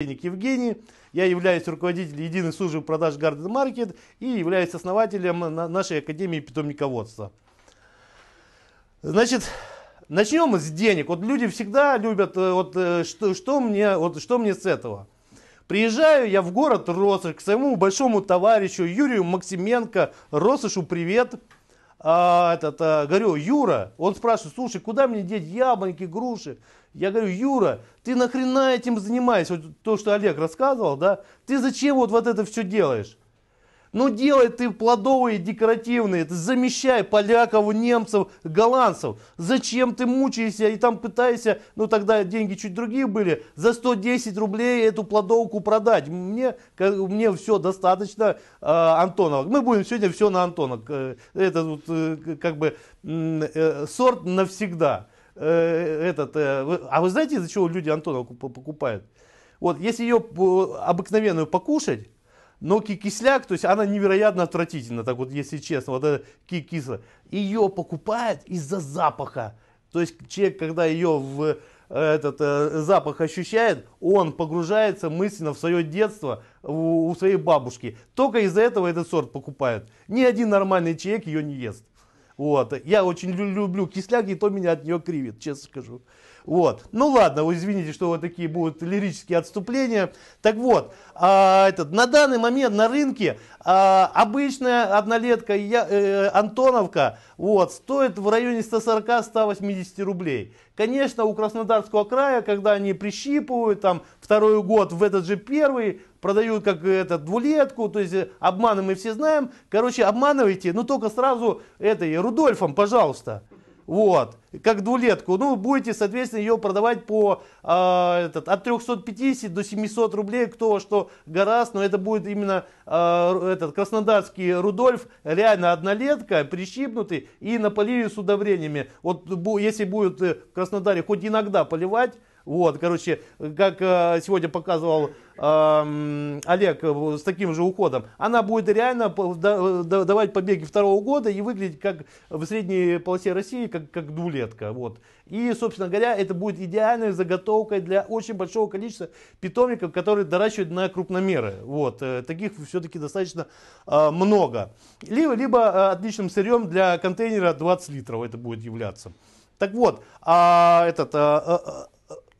Денег Евгений. Я являюсь руководителем единой службы продаж Garden Market и являюсь основателем нашей Академии питомниководства. Значит, начнем с денег. Вот люди всегда любят, э, вот э, что, что, мне, вот, что мне с этого. Приезжаю я в город Росыш к своему большому товарищу Юрию Максименко. Росышу привет. А, этот, а, говорю, Юра, он спрашивает, слушай, куда мне деть яблоньки, груши? Я говорю, Юра, ты нахрена этим занимаешься? Вот то, что Олег рассказывал, да? Ты зачем вот, вот это все делаешь? Ну, делай ты плодовые, декоративные, ты замещай поляков, немцев, голландцев. Зачем ты мучаешься и там пытаешься, ну, тогда деньги чуть другие были, за 110 рублей эту плодовку продать. Мне, мне все достаточно э, а, Антоновок. Мы будем сегодня все на Антонов. Э, это вот, э, как бы э, сорт навсегда. Э, этот, э, а вы знаете, из-за чего люди Антоновку покупают? Вот, если ее обыкновенную покушать, но кисляк, то есть она невероятно отвратительна, так вот, если честно, вот эта кисло. Ее покупают из-за запаха. То есть человек, когда ее в э, этот э, запах ощущает, он погружается мысленно в свое детство у, у своей бабушки. Только из-за этого этот сорт покупают. Ни один нормальный человек ее не ест. Вот. Я очень люблю кисляк, и то меня от нее кривит, честно скажу. Вот. Ну ладно, вы извините, что вот такие будут лирические отступления. Так вот, а, этот, на данный момент на рынке а, обычная однолетка я, э, Антоновка вот, стоит в районе 140-180 рублей. Конечно, у Краснодарского края, когда они прищипывают там второй год в этот же первый, продают как этот двулетку, то есть э, обманы мы все знаем. Короче, обманывайте, но ну, только сразу этой Рудольфом, пожалуйста. Вот, как двулетку. Ну, будете, соответственно, ее продавать по э, этот, от 350 до 700 рублей, кто что гораздо, но это будет именно э, этот краснодарский Рудольф, реально однолетка, прищипнутый и на с удобрениями. Вот бу, если будет э, в Краснодаре хоть иногда поливать, вот, короче, как э, сегодня показывал эм, э, Олег с таким же уходом, она будет реально давать побеги второго года и выглядеть как в средней полосе России, как, как дулетка. Вот. И, собственно говоря, это будет идеальной заготовкой для очень большого количества питомников, которые доращивают на крупномеры. Вот. Э, таких все-таки достаточно э, много. Либо, либо э, отличным сырьем для контейнера 20 литров это будет являться. Так вот, а, этот, а, а,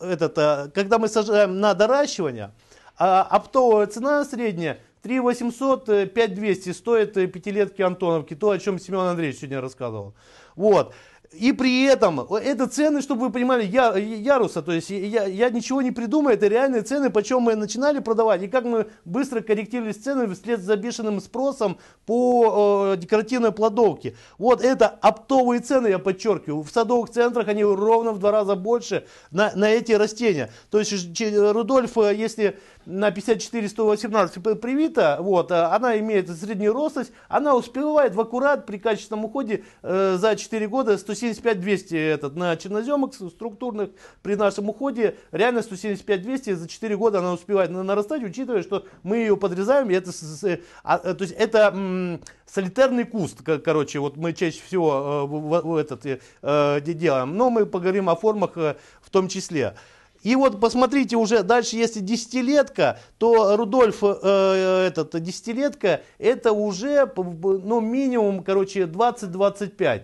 этот, э, когда мы сажаем на доращивание, а, оптовая цена средняя 3 800, 5 200 стоит э, пятилетки Антоновки, то, о чем Семен Андреевич сегодня рассказывал. Вот. И при этом, это цены, чтобы вы понимали, я, э, яруса, то есть я, я ничего не придумаю, это реальные цены, почем мы начинали продавать, и как мы быстро корректировали цены вслед за бешеным спросом по э, декоративной плодовке. Вот это оптовые цены, я подчеркиваю, в садовых центрах они ровно в два раза больше на, на эти растения. То есть Рудольф, э, если на 54-118 привита, вот, э, она имеет среднюю ростость, она успевает в аккурат при качественном уходе э, за 4 года 175-200 этот, на черноземок структурных при нашем уходе, реально 175-200 за 4 года она успевает нарастать, учитывая, что мы ее подрезаем, и это, а, э, то есть это м, солитарный куст, короче, вот мы чаще всего э, в, в, в этот, э, э делаем, но мы поговорим о формах э, в том числе. И вот посмотрите уже дальше, если десятилетка, то Рудольф, э, э этот, десятилетка, это уже, ну, минимум, короче, 20-25.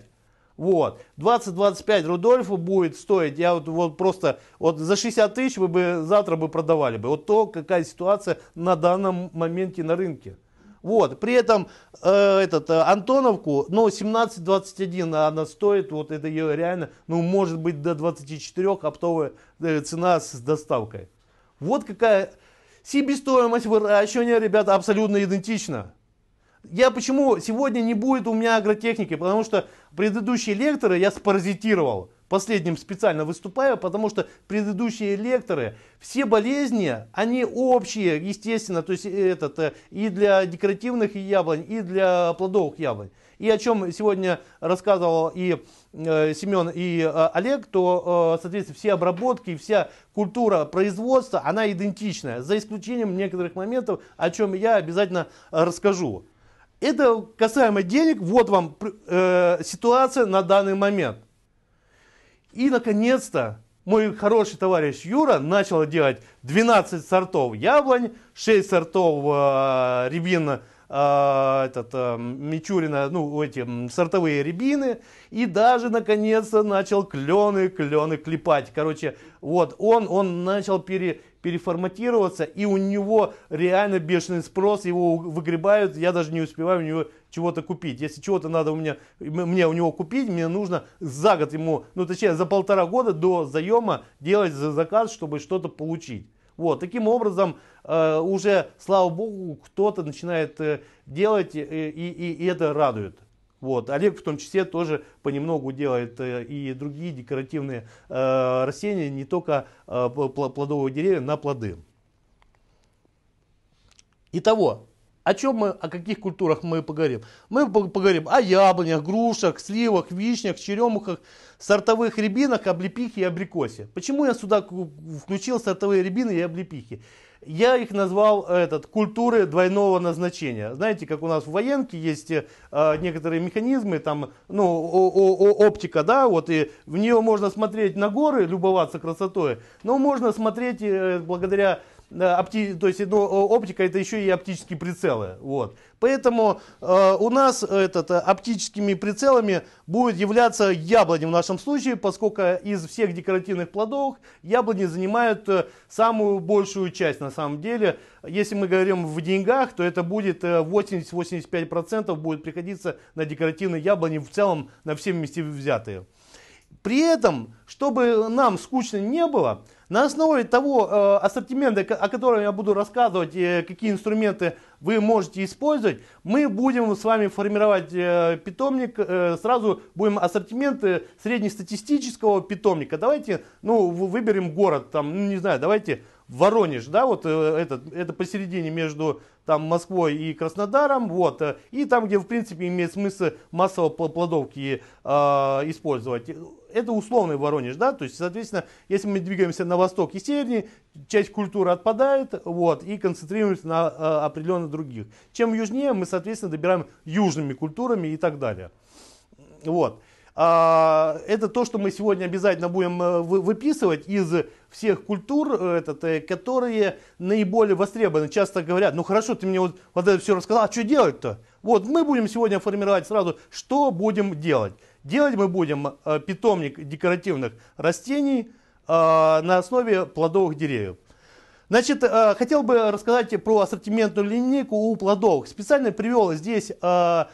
Вот, 20-25 Рудольфа будет стоить, я вот, вот просто, вот за 60 тысяч вы бы завтра бы продавали бы. Вот то, какая ситуация на данном моменте на рынке. Вот, при этом э, этот, э, Антоновку, ну, 17-21 она стоит, вот это ее реально, ну, может быть, до 24 оптовая э, цена с доставкой. Вот какая себестоимость выращивания, ребята, абсолютно идентична. Я почему сегодня не будет у меня агротехники, потому что предыдущие лекторы я спаразитировал последним специально выступаю, потому что предыдущие лекторы, все болезни, они общие, естественно, то есть э, этот, э, и для декоративных яблонь, и для плодовых яблонь. И о чем сегодня рассказывал и э, Семен, и э, Олег, то, э, соответственно, все обработки и вся культура производства, она идентичная, за исключением некоторых моментов, о чем я обязательно расскажу. Это касаемо денег, вот вам э, ситуация на данный момент. И, наконец-то, мой хороший товарищ Юра начал делать 12 сортов яблонь, 6 сортов э, рябин, э, этот, э, мичурина, ну, эти сортовые рябины, и даже, наконец-то, начал клены, клены клепать. Короче, вот он, он начал пере, переформатироваться, и у него реально бешеный спрос, его выгребают, я даже не успеваю у него чего-то купить. Если чего-то надо у меня, мне у него купить, мне нужно за год ему, ну точнее за полтора года до заема делать заказ, чтобы что-то получить. Вот, таким образом, э, уже, слава богу, кто-то начинает э, делать, э, и, и, и это радует. Вот. Олег в том числе тоже понемногу делает э, и другие декоративные э, растения, не только э, плодовые деревья, на плоды. Итого, о чем мы, о каких культурах мы поговорим? Мы поговорим о яблонях, грушах, сливах, вишнях, черемухах, сортовых рябинах, облепихе и абрикосе. Почему я сюда включил сортовые рябины и облепихи? Я их назвал этот, культуры двойного назначения. Знаете, как у нас в военке есть э, некоторые механизмы, там, ну, о, о, о, оптика, да, вот, и в нее можно смотреть на горы, любоваться красотой, но можно смотреть э, благодаря Э, опти, то есть ну, оптика это еще и оптические прицелы. Вот. Поэтому э, у нас этот, э, оптическими прицелами будет являться яблони в нашем случае, поскольку из всех декоративных плодов яблони занимают э, самую большую часть на самом деле. Если мы говорим в деньгах, то это будет 80-85% будет приходиться на декоративные яблони в целом на все вместе взятые. При этом, чтобы нам скучно не было, на основе того э, ассортимента, о котором я буду рассказывать, э, какие инструменты вы можете использовать, мы будем с вами формировать э, питомник, э, сразу будем ассортименты среднестатистического питомника. Давайте, ну, выберем город, там, ну, не знаю, давайте Воронеж, да, вот э, этот, это посередине между там Москвой и Краснодаром, вот, э, и там, где, в принципе, имеет смысл массово плодовки э, использовать это условный Воронеж, да, то есть, соответственно, если мы двигаемся на восток и севернее, часть культуры отпадает, вот, и концентрируемся на э, определенных других. Чем южнее, мы, соответственно, добираем южными культурами и так далее. Вот. А, это то, что мы сегодня обязательно будем э, выписывать из всех культур, э, этот, э, которые наиболее востребованы. Часто говорят, ну хорошо, ты мне вот, вот это все рассказал, а что делать-то? Вот мы будем сегодня формировать сразу, что будем делать. Делать мы будем э, питомник декоративных растений э, на основе плодовых деревьев. Значит, э, хотел бы рассказать про ассортиментную линейку у плодовых. Специально привел здесь шар,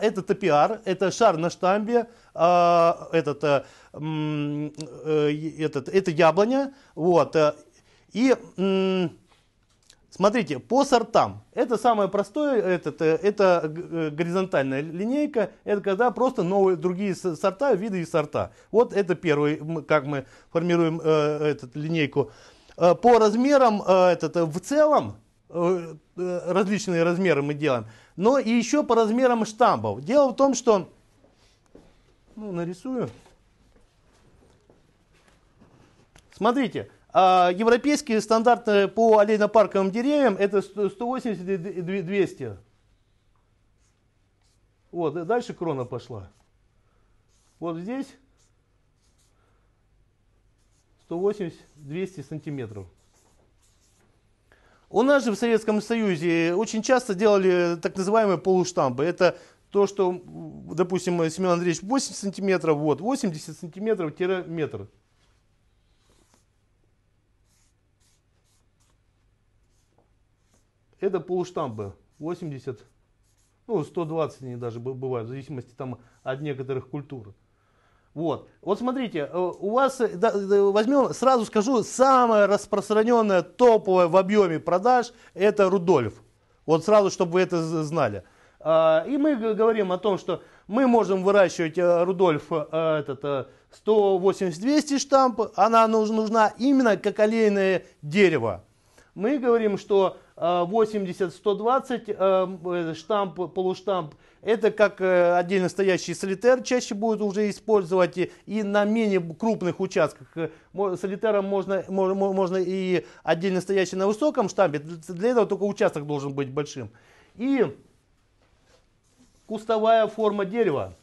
это топиар, это шар на штамбе, этот, этот, это яблоня, вот, и Смотрите, по сортам. Это самое простое, этот, э, это э, горизонтальная линейка, это когда просто новые другие сорта, виды и сорта. Вот это первый, как мы формируем э, этот, линейку. Э, по размерам, э, этот, в целом, э, различные размеры мы делаем, но и еще по размерам штампов. Дело в том, что, ну, нарисую. Смотрите, а европейские стандарты по парковым деревьям это 180 200. Вот, дальше крона пошла. Вот здесь 180-200 сантиметров. У нас же в Советском Союзе очень часто делали так называемые полуштампы. Это то, что, допустим, Семен Андреевич 8 сантиметров, вот, 80 сантиметров-метр. Это полуштампы 80, ну 120 они даже бывают, в зависимости там от некоторых культур. Вот. Вот смотрите, э, у вас, э, да, возьмем, сразу скажу, самое распространенное топовое в объеме продаж это Рудольф. Вот сразу, чтобы вы это знали. А, и мы говорим о том, что мы можем выращивать э, Рудольф этот, 180-200 штамп, она нужна именно как олейное дерево. Мы говорим, что 80-120 эм, э, штамп, полуштамп. Это как э, отдельно стоящий солитер чаще будет уже использовать и на менее крупных участках. Э, солитером можно, можно и отдельно стоящий на высоком штампе. Для этого только участок должен быть большим. И кустовая форма дерева.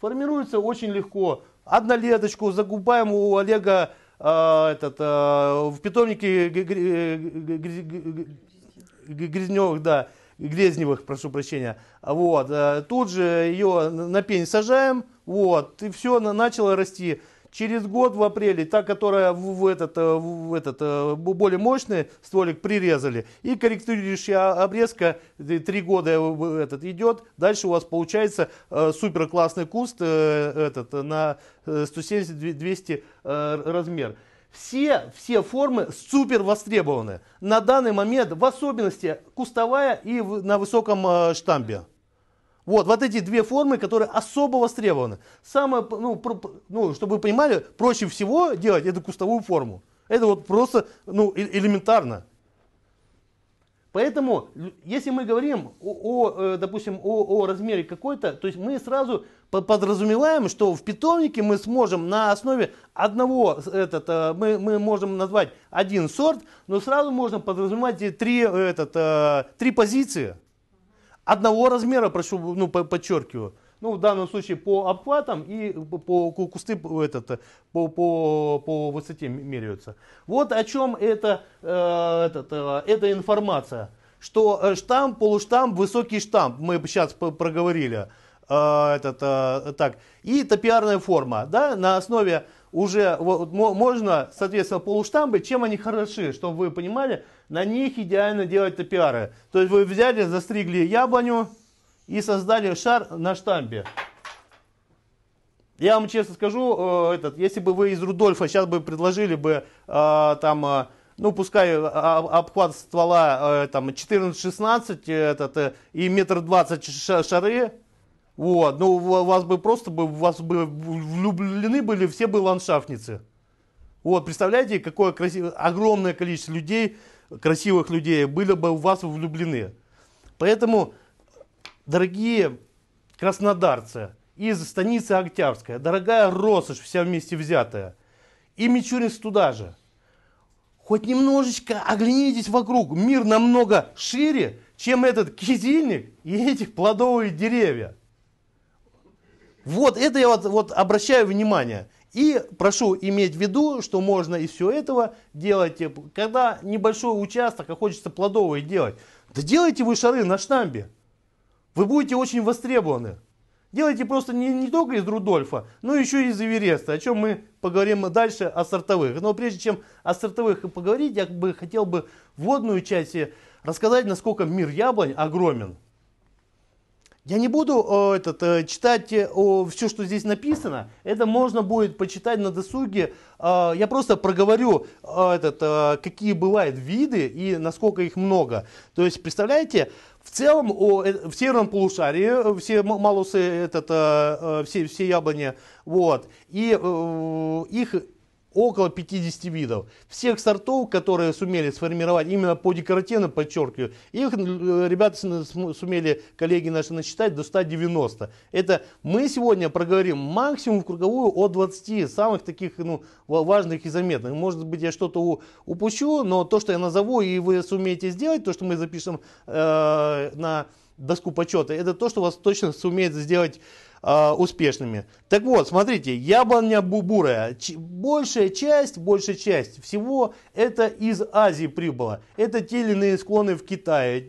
Формируется очень легко. Одна Однолеточку загубаем у Олега Э, этот, э, в питомнике Грязневых, да, Грезневых, прошу прощения. Вот, э, тут же ее на пень сажаем, вот, и все, начало расти. Через год в апреле та, которая в этот, в этот э, э, более мощный стволик прирезали. И корректирующая обрезка три года э, этот идет. Дальше у вас получается супер классный куст этот, на 170-200 размер все, все формы супер востребованы. На данный момент, в особенности кустовая и на высоком штамбе. Вот, вот эти две формы, которые особо востребованы. Самое, ну, про, ну, чтобы вы понимали, проще всего делать эту кустовую форму. Это вот просто, ну, э, элементарно. Поэтому, если мы говорим о, о э, допустим, о, о размере какой-то, то есть мы сразу подразумеваем, что в питомнике мы сможем на основе одного, этот, э, мы, мы можем назвать один сорт, но сразу можно подразумевать три, этот, три позиции одного размера, прошу, ну, подчеркиваю. Ну, в данном случае по обхватам и по кусты этот, по, по, по высоте меряются. Вот о чем это, э, этот, э, эта информация. Что э, штамп, полуштамп, высокий штамп, мы сейчас проговорили. Э, этот, э, так. И топиарная форма. Да, на основе уже вот, можно, соответственно, полуштампы, чем они хороши, чтобы вы понимали, на них идеально делать топиары. То есть вы взяли, застригли яблоню и создали шар на штампе. Я вам честно скажу, э, этот, если бы вы из Рудольфа сейчас бы предложили бы э, там э, ну, пускай обхват ствола там 14-16 этот, и метр двадцать шары, вот, ну, вас бы просто бы, вас бы влюблены были все бы ландшафтницы. Вот, представляете, какое красивое, огромное количество людей красивых людей были бы в вас влюблены. Поэтому, дорогие краснодарцы из станицы Октябрьская, дорогая Росыш, вся вместе взятая, и Мичуринск туда же. Хоть немножечко оглянитесь вокруг. Мир намного шире, чем этот кизильник и эти плодовые деревья. Вот это я вот, вот обращаю внимание. И прошу иметь в виду, что можно из всего этого делать, типа, когда небольшой участок, а хочется плодовые делать, да делайте вы шары на штамбе. Вы будете очень востребованы. Делайте просто не, не только из Рудольфа, но еще и из Эвереста, о чем мы поговорим дальше о сортовых. Но прежде чем о сортовых поговорить, я бы хотел бы вводную часть рассказать, насколько мир яблонь огромен. Я не буду э, этот, э, читать э, все, что здесь написано. Это можно будет почитать на досуге. Э, я просто проговорю, э, этот, э, какие бывают виды и насколько их много. То есть, представляете, в целом о, в северном полушарии все малусы, этот, э, все, все яблони, вот, и э, их около 50 видов. Всех сортов, которые сумели сформировать именно по декоративным, подчеркиваю, их э, ребята сумели, коллеги наши, насчитать до 190. Это мы сегодня проговорим максимум в круговую от 20 самых таких ну, важных и заметных. Может быть, я что-то упущу, но то, что я назову, и вы сумеете сделать, то, что мы запишем э, на доску почета, это то, что вас точно сумеет сделать а, успешными. Так вот, смотрите, яблоня бубурая. Ч- большая часть, большая часть всего это из Азии прибыло. Это те или иные склоны в Китае,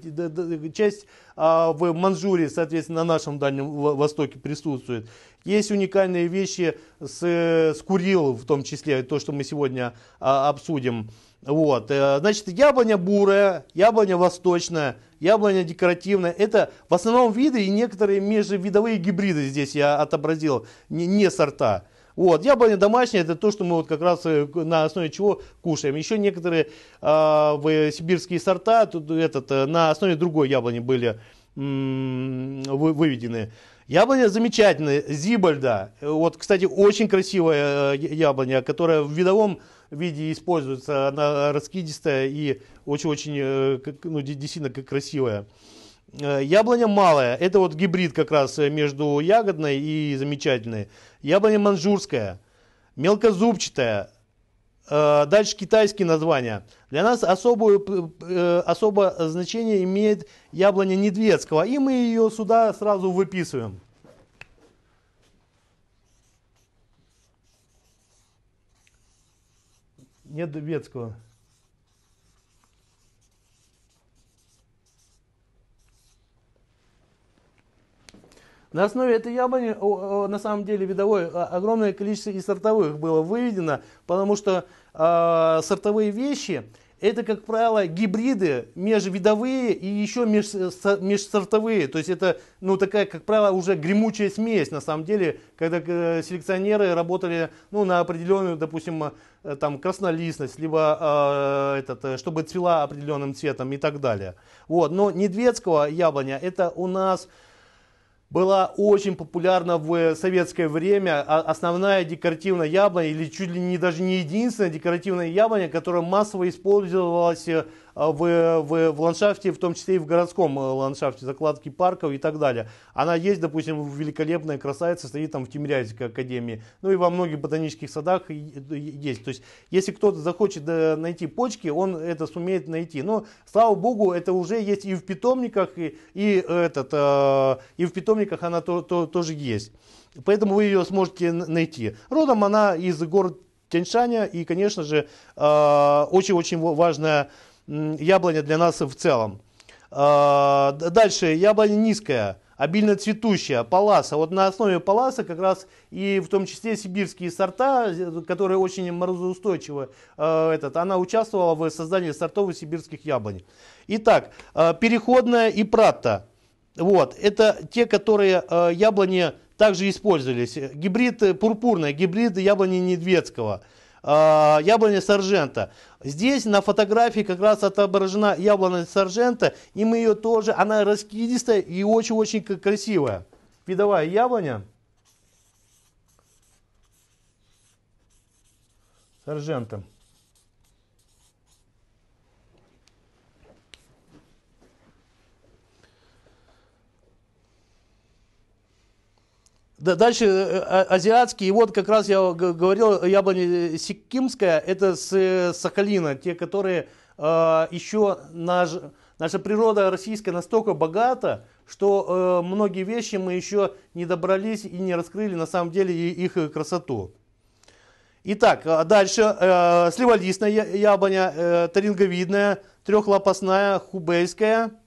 часть а в Манчжурии, соответственно, на нашем Дальнем Востоке присутствует. Есть уникальные вещи с, с Курил, в том числе, то, что мы сегодня а, обсудим. Вот. Э, значит, яблоня бурая, яблоня восточная, яблоня декоративная. Это в основном виды и некоторые межвидовые гибриды здесь я отобразил, не, не сорта. Вот, яблоня домашняя, это то, что мы вот как раз э, на основе чего кушаем. Еще некоторые а, э, сибирские сорта тут этот, э, на основе другой яблони были выведены. Яблоня замечательная, Зибальда. Вот, кстати, очень красивая э, яблоня, которая в видовом виде используется. Она раскидистая и очень-очень э, ну, действительно красивая. Э, яблоня малая. Это вот гибрид как раз между ягодной и замечательной. Яблоня манжурская. Мелкозубчатая. Э, дальше китайские названия. Для нас особую, э, особое значение имеет яблоня Недведского, и мы ее сюда сразу выписываем. Недведского. На основе этой яблони, на самом деле, видовой а, огромное количество и сортовых было выведено, потому что э, сортовые вещи это, как правило, гибриды межвидовые и еще межсортовые. То есть это, ну, такая, как правило, уже гремучая смесь, на самом деле, когда э, селекционеры работали, ну, на определенную, допустим, э, там, краснолистность, либо а, э, этот, чтобы цвела определенным цветом и так далее. Вот, но недведского яблоня, это у нас была очень популярна в советское время. А, основная декоративная яблоня, или чуть ли не даже не единственная декоративная яблоня, которая массово использовалась э, Э, в, в, в ландшафте, в том числе и в городском э, ландшафте, закладки парков и так далее. Она есть, допустим, великолепная красавица, стоит там в Тимирязевской академии, ну и во многих ботанических садах есть. То есть, если кто-то захочет э, найти почки, он это сумеет найти. Но, слава богу, это уже есть и в питомниках, и, и, этот, и в питомниках она то, то, тоже есть. Поэтому вы ее сможете найти. Родом она из города Тяньшаня, и, конечно же, очень-очень важная яблоня для нас в целом. А, дальше, яблоня низкая, обильно цветущая, паласа. Вот на основе паласа как раз и в том числе сибирские сорта, которые очень морозоустойчивы, а, этот, она участвовала в создании сортов сибирских яблонь. Итак, а, переходная и прата Вот, это те, которые яблони также использовались. Гибрид э, пурпурная гибрид яблони недведского – э, а, яблони саржента. Здесь на фотографии как раз отображена яблоня саржента, и мы ее тоже, она раскидистая и очень-очень красивая. Видовая яблоня. саржента. Дальше э, э, а, азиатские, вот как раз я говорил, яблони э, сикимская, это с Сахалина, те, которые а, еще наш, наша природа российская настолько богата, что многие вещи мы еще не добрались и не раскрыли на самом деле их красоту. Итак, дальше э, сливолистная яблоня, таринговидная, трехлопастная, хубейская –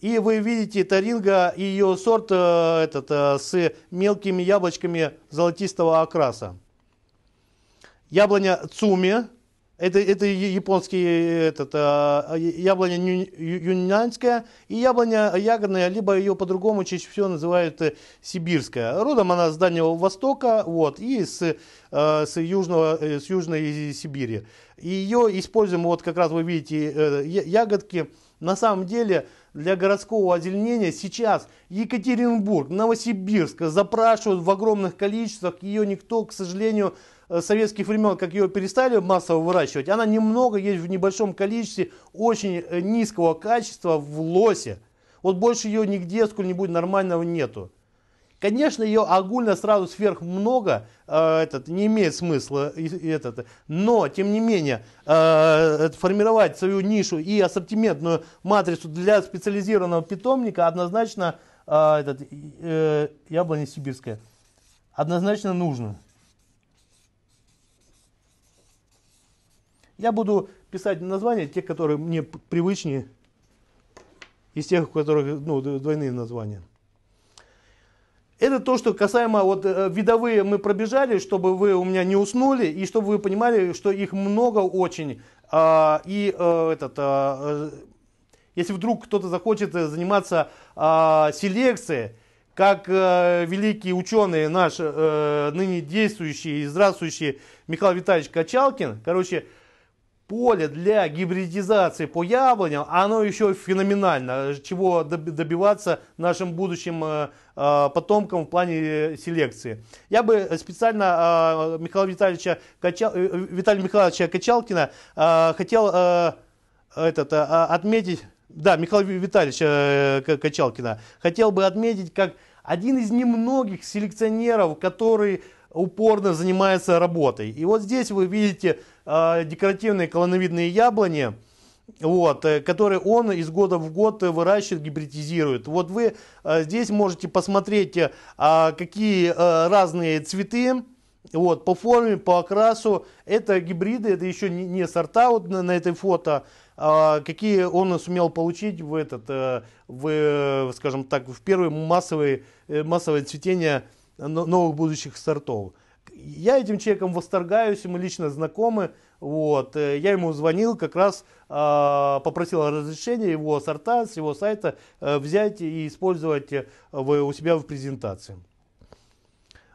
и вы видите таринга ее сорт э, этот, э, с мелкими яблочками золотистого окраса. Яблоня цуми, это, это японский, э, этот, яблоня юньнянская и яблоня ягодная, либо ее по-другому чаще всего называют сибирская. Родом она с Дальнего Востока вот, и с, с, южного, с Южной Сибири. Ее используем, вот как раз вы видите, ягодки. На самом деле для городского озеленения сейчас Екатеринбург, Новосибирск запрашивают в огромных количествах. Ее никто, к сожалению, э, советских времен, как ее перестали массово выращивать, она немного есть в небольшом количестве, очень э, низкого качества в лосе. Вот больше ее нигде сколь-нибудь нормального нету. Конечно, ее огульно сразу сверх много, э, этот, не имеет смысла, и, и этот, но, тем не менее, э, э формировать свою нишу и ассортиментную матрицу для специализированного питомника однозначно, э, этот, э, яблоня сибирская, однозначно нужно. Я буду писать названия, те, которые мне привычнее, из тех, у которых ну, двойные названия. Это то, что касаемо вот э, видовые мы пробежали, чтобы вы у меня не уснули и чтобы вы понимали, что их много очень. А, и а, этот, а, э, если вдруг кто-то захочет заниматься а, селекцией, как э, великий ученый наш, э, ныне действующий и здравствующий Михаил Витальевич Качалкин, короче, поле для гибридизации по яблоням, оно еще феноменально, чего добиваться нашим будущим э, э, потомкам в плане э, селекции. Я бы специально Михаила Витальевича, Качал... Виталия Михайловича Качалкина хотел этот, отметить, да, Михаила Витальевича Качалкина, хотел бы отметить как один из немногих селекционеров, который упорно занимается работой. И вот здесь вы видите Э, декоративные колоновидные яблони, вот, э, которые он из года в год выращивает, гибридизирует. Вот вы э, здесь можете посмотреть, а какие разные цветы, вот, по форме, по окрасу. Это гибриды, это еще не, не сорта вот на, на этой фото. А, какие он сумел получить в этот, в, скажем так, в первое массовое, массовое цветение новых будущих сортов я этим человеком восторгаюсь, мы лично знакомы. Вот, э, я ему звонил, как раз э, попросил разрешения его сорта с его сайта э, взять и использовать э, в, у себя в презентации.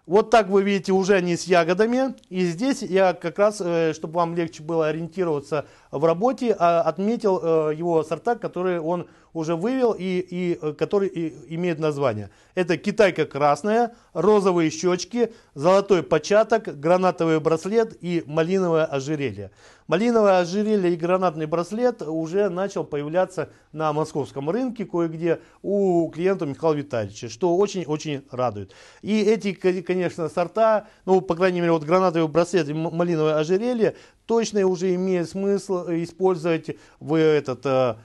Вот так вы видите уже они с ягодами. И здесь я как раз, э, чтобы вам легче было ориентироваться в работе, а, отметил его сорта, которые он уже вывел и, и э, который и имеет название. Это китайка красная, розовые щечки, золотой початок, гранатовый браслет и малиновое ожерелье. Малиновое ожерелье и гранатный браслет уже начал появляться на московском рынке кое-где у клиента Михаила Витальевича, что очень-очень радует. И эти, конечно, сорта, ну, по крайней мере, вот гранатовый браслет и малиновое ожерелье точно уже имеет смысл использовать в этот э,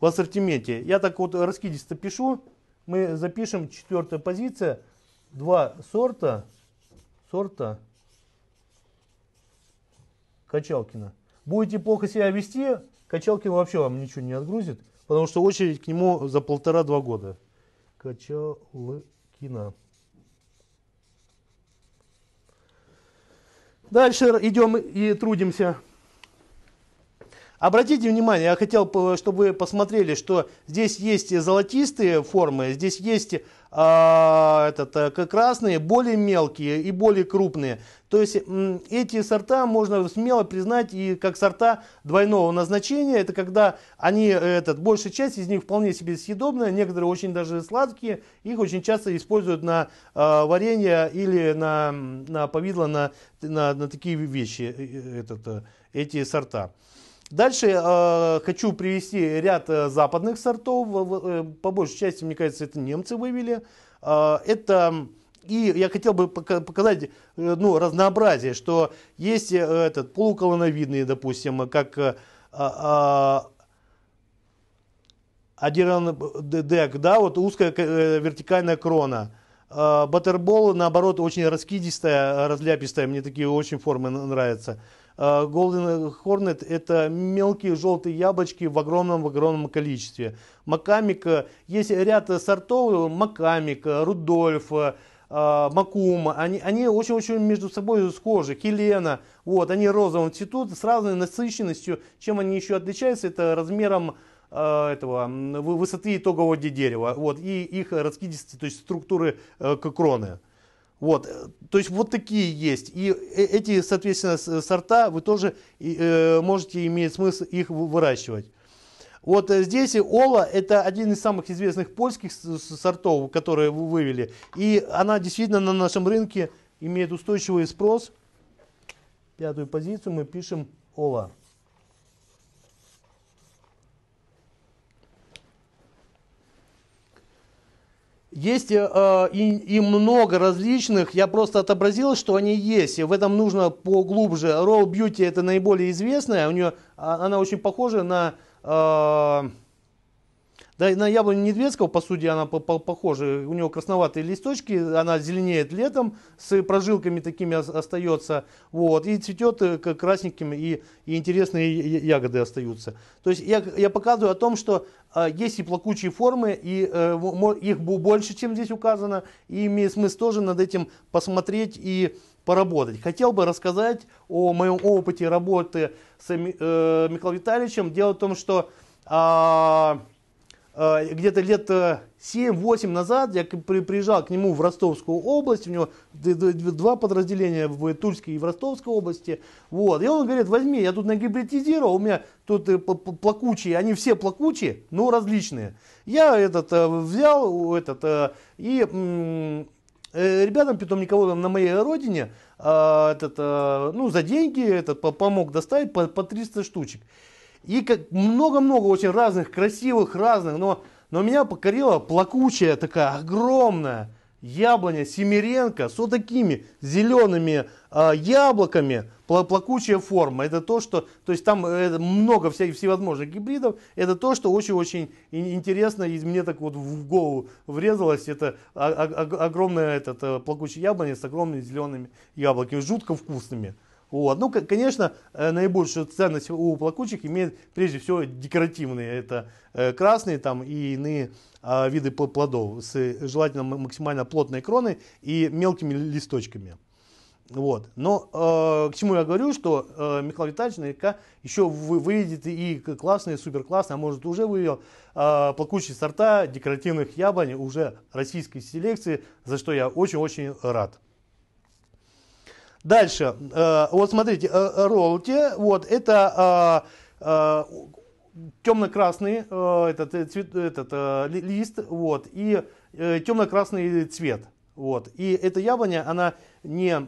в ассортименте. Я так вот раскидисто пишу. Мы запишем четвертая позиция. Два сорта. Сорта. Качалкина. Будете плохо себя вести, Качалкин вообще вам ничего не отгрузит, потому что очередь к нему за полтора-два года. Качалкина. Дальше идем и трудимся. Обратите внимание, я хотел, чтобы вы посмотрели, что здесь есть золотистые формы, здесь есть а, э, этот, красные, более мелкие и более крупные. То есть эти сорта можно смело признать и как сорта двойного назначения. Это когда они, э, этот, большая часть из них вполне себе съедобная, некоторые очень даже сладкие. Их очень часто используют на э, варенье или на, на повидло, на, на, на такие вещи, э, э, этот, эти сорта. Дальше э, хочу привести ряд э, западных сортов. Э, по большей части, мне кажется, это немцы вывели. Э, это и я хотел бы показать э, ну, разнообразие, что есть э, этот, полуколоновидные, допустим, как э, э, а, а, Адиран Дек, да, вот узкая э, вертикальная крона. Баттербол, наоборот, очень раскидистая, разляпистая, мне такие очень формы нравятся. Э, Golden Hornet это мелкие желтые яблочки в огромном-огромном количестве. Макамика есть ряд сортов, Макамика, Рудольф, э, Макума. они, они очень-очень между собой схожи, Хелена, вот, они розовым цветут с разной насыщенностью, чем они еще отличаются, это размером э, этого, высоты итогового дерева, вот, и их раскидистые, то есть структуры кроны. Вот, э, то есть вот такие есть. И э, эти, соответственно, э, сорта вы тоже можете иметь смысл их выращивать. Вот здесь Ола – это один из самых известных польских сортов, которые вы вывели. И она действительно на нашем рынке имеет устойчивый спрос. Пятую позицию мы пишем Ола. Есть э, э, и, и много различных, я просто отобразил, что они есть, и в этом нужно поглубже. Raw Beauty это наиболее известная, у нее а, она очень похожа на... Э, да, на яблоню Недведского, по сути, она по -по похожа. У него красноватые листочки, она зеленеет летом, с прожилками такими остается. Вот, и цветет э, красненькими, и, и интересные ягоды остаются. То есть я, я показываю о том, что э, есть и плакучие формы, и э, их больше, чем здесь указано. И имеет смысл тоже над этим посмотреть и поработать. Хотел бы рассказать о моем опыте работы с э, Михаилом Витальевичем. Дело в том, что... Э, Э, где-то лет 7-8 э, назад я приезжал к нему в Ростовскую область, у него два подразделения в Тульской и в Ростовской области, вот, и он говорит, возьми, я тут нагибридизировал, у меня тут э, плакучие, они все плакучие, но различные. Я этот взял, этот, и ребятам питомниководам на моей родине этот, ну, за деньги этот, помог доставить по 300 штучек. И много-много очень разных, красивых, разных, но, но меня покорила плакучая такая, огромная яблоня Семеренко с вот такими зелеными э, яблоками, плакучая форма. Это то, что, то есть там э, много всяких всевозможных гибридов. Это то, что очень-очень интересно и мне так вот в голову врезалось. Это огромная этот, плакучая яблоня с огромными зелеными яблоками, жутко вкусными. Вот. Ну, конечно, э, наибольшую ценность у плакучих имеет прежде всего декоративные. Это э, красные там и иные а, виды плодов с желательно максимально плотной кроной и мелкими листочками. Вот. Но э, к чему я говорю, что э, Михаил Витальевич наверняка еще вы, выведет и классные, супер классные, а может уже вывел э, плакучие сорта декоративных яблонь уже российской селекции, за что я очень-очень рад. Дальше, э, вот смотрите, э, роллти, вот это а, а, темно-красный э, этот, э, цвет, этот лист, вот, и темно-красный цвет, вот. И эта яблоня, она не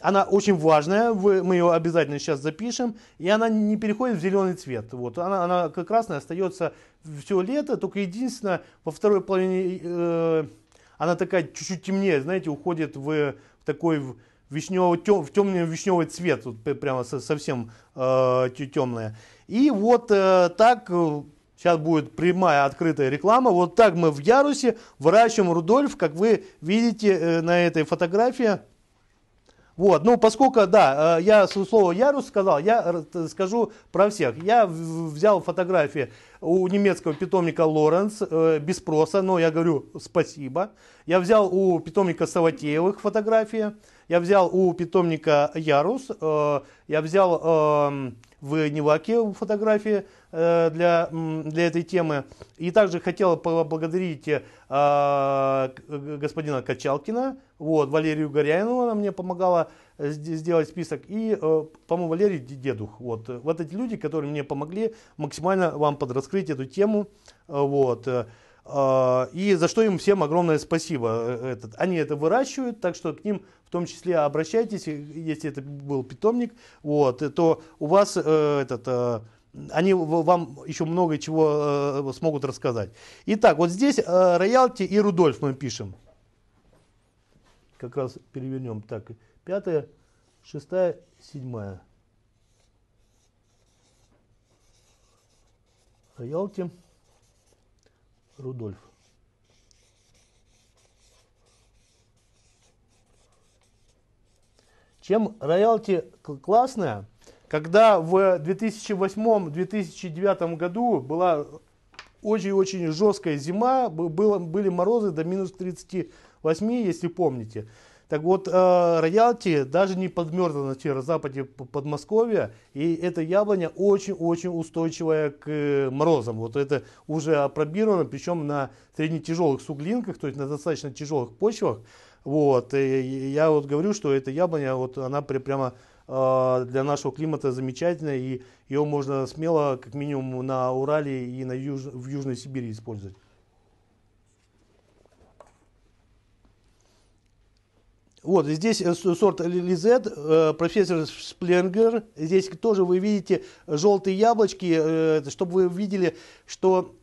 она очень важная, мы ее обязательно сейчас запишем, и она не переходит в зеленый цвет. Вот, она, она как красная остается все лето, только единственное, во второй половине она такая чуть-чуть темнее, знаете, уходит в такой в, вишневого, тем, в темный вишневый цвет, вот прямо совсем э, темное И вот э, так, сейчас э, будет прямая открытая реклама, вот так мы в ярусе выращиваем Рудольф, как вы видите э, на этой фотографии. Вот, ну поскольку, да, э, я слово ярус сказал, я скажу про всех. Я взял фотографии у немецкого питомника Лоренс э, без спроса, но я говорю спасибо. Я взял у питомника Саватеевых фотографии. Я взял у питомника ярус, э, я взял эм, в Неваке фотографии э, для, для этой темы. И также хотел поблагодарить э, господина Качалкина, вот, Валерию Горяину, она мне помогала сделать список, и, по-моему, Валерий Дедух. Вот, вот эти люди, которые мне помогли максимально вам подраскрыть эту тему. Вот. А, и за что им всем огромное спасибо. Э, этот, они это выращивают, так что к ним в том числе обращайтесь, э, если это был питомник, вот, э, то у вас этот, они вам еще много чего смогут рассказать. Итак, вот здесь Роялти и Рудольф мы пишем. Как раз перевернем. Так, пятая, шестая, седьмая. Роялти. Рудольф. Чем роялти классная? Когда в 2008-2009 году была очень-очень жесткая зима, было, были морозы до минус 38, если помните. Так вот, э, роялти даже не подмерзла на северо-западе Подмосковья, и эта яблоня очень-очень устойчивая к э, морозам. Вот это уже опробировано, причем на среднетяжелых суглинках, то есть на достаточно тяжелых почвах. Вот, и я вот говорю, что эта яблоня, вот она при, прямо э, для нашего климата замечательная, и ее можно смело, как минимум, на Урале и на Юж, в Южной Сибири использовать. Вот, здесь э, сорт Лизет, э, профессор Шпленгер. Здесь тоже вы видите желтые яблочки, э, чтобы вы видели, что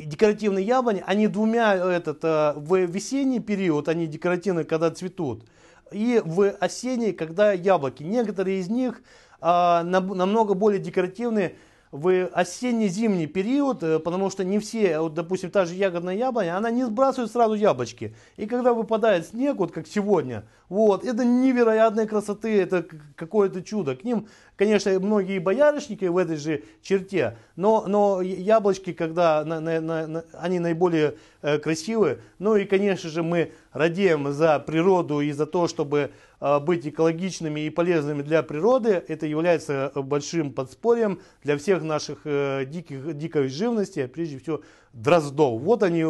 декоративные яблони, они двумя, этот, в весенний период они декоративны, когда цветут, и в осенний, когда яблоки. Некоторые из них а, намного более декоративные, в осенне-зимний период, э, потому что не все, а вот, допустим, та же ягодная яблоня, она не сбрасывает сразу яблочки. И когда выпадает снег, вот как сегодня, вот, это невероятной красоты, это какое-то чудо. К ним, конечно, многие боярышники в этой же черте, но, но яблочки, когда на, на, на, они наиболее э, красивые, ну и, конечно же, мы радеем за природу и за то, чтобы э, быть экологичными и полезными для природы. Это является э, большим подспорьем для всех наших э, диких, дикой живности, а прежде всего дроздов. Вот они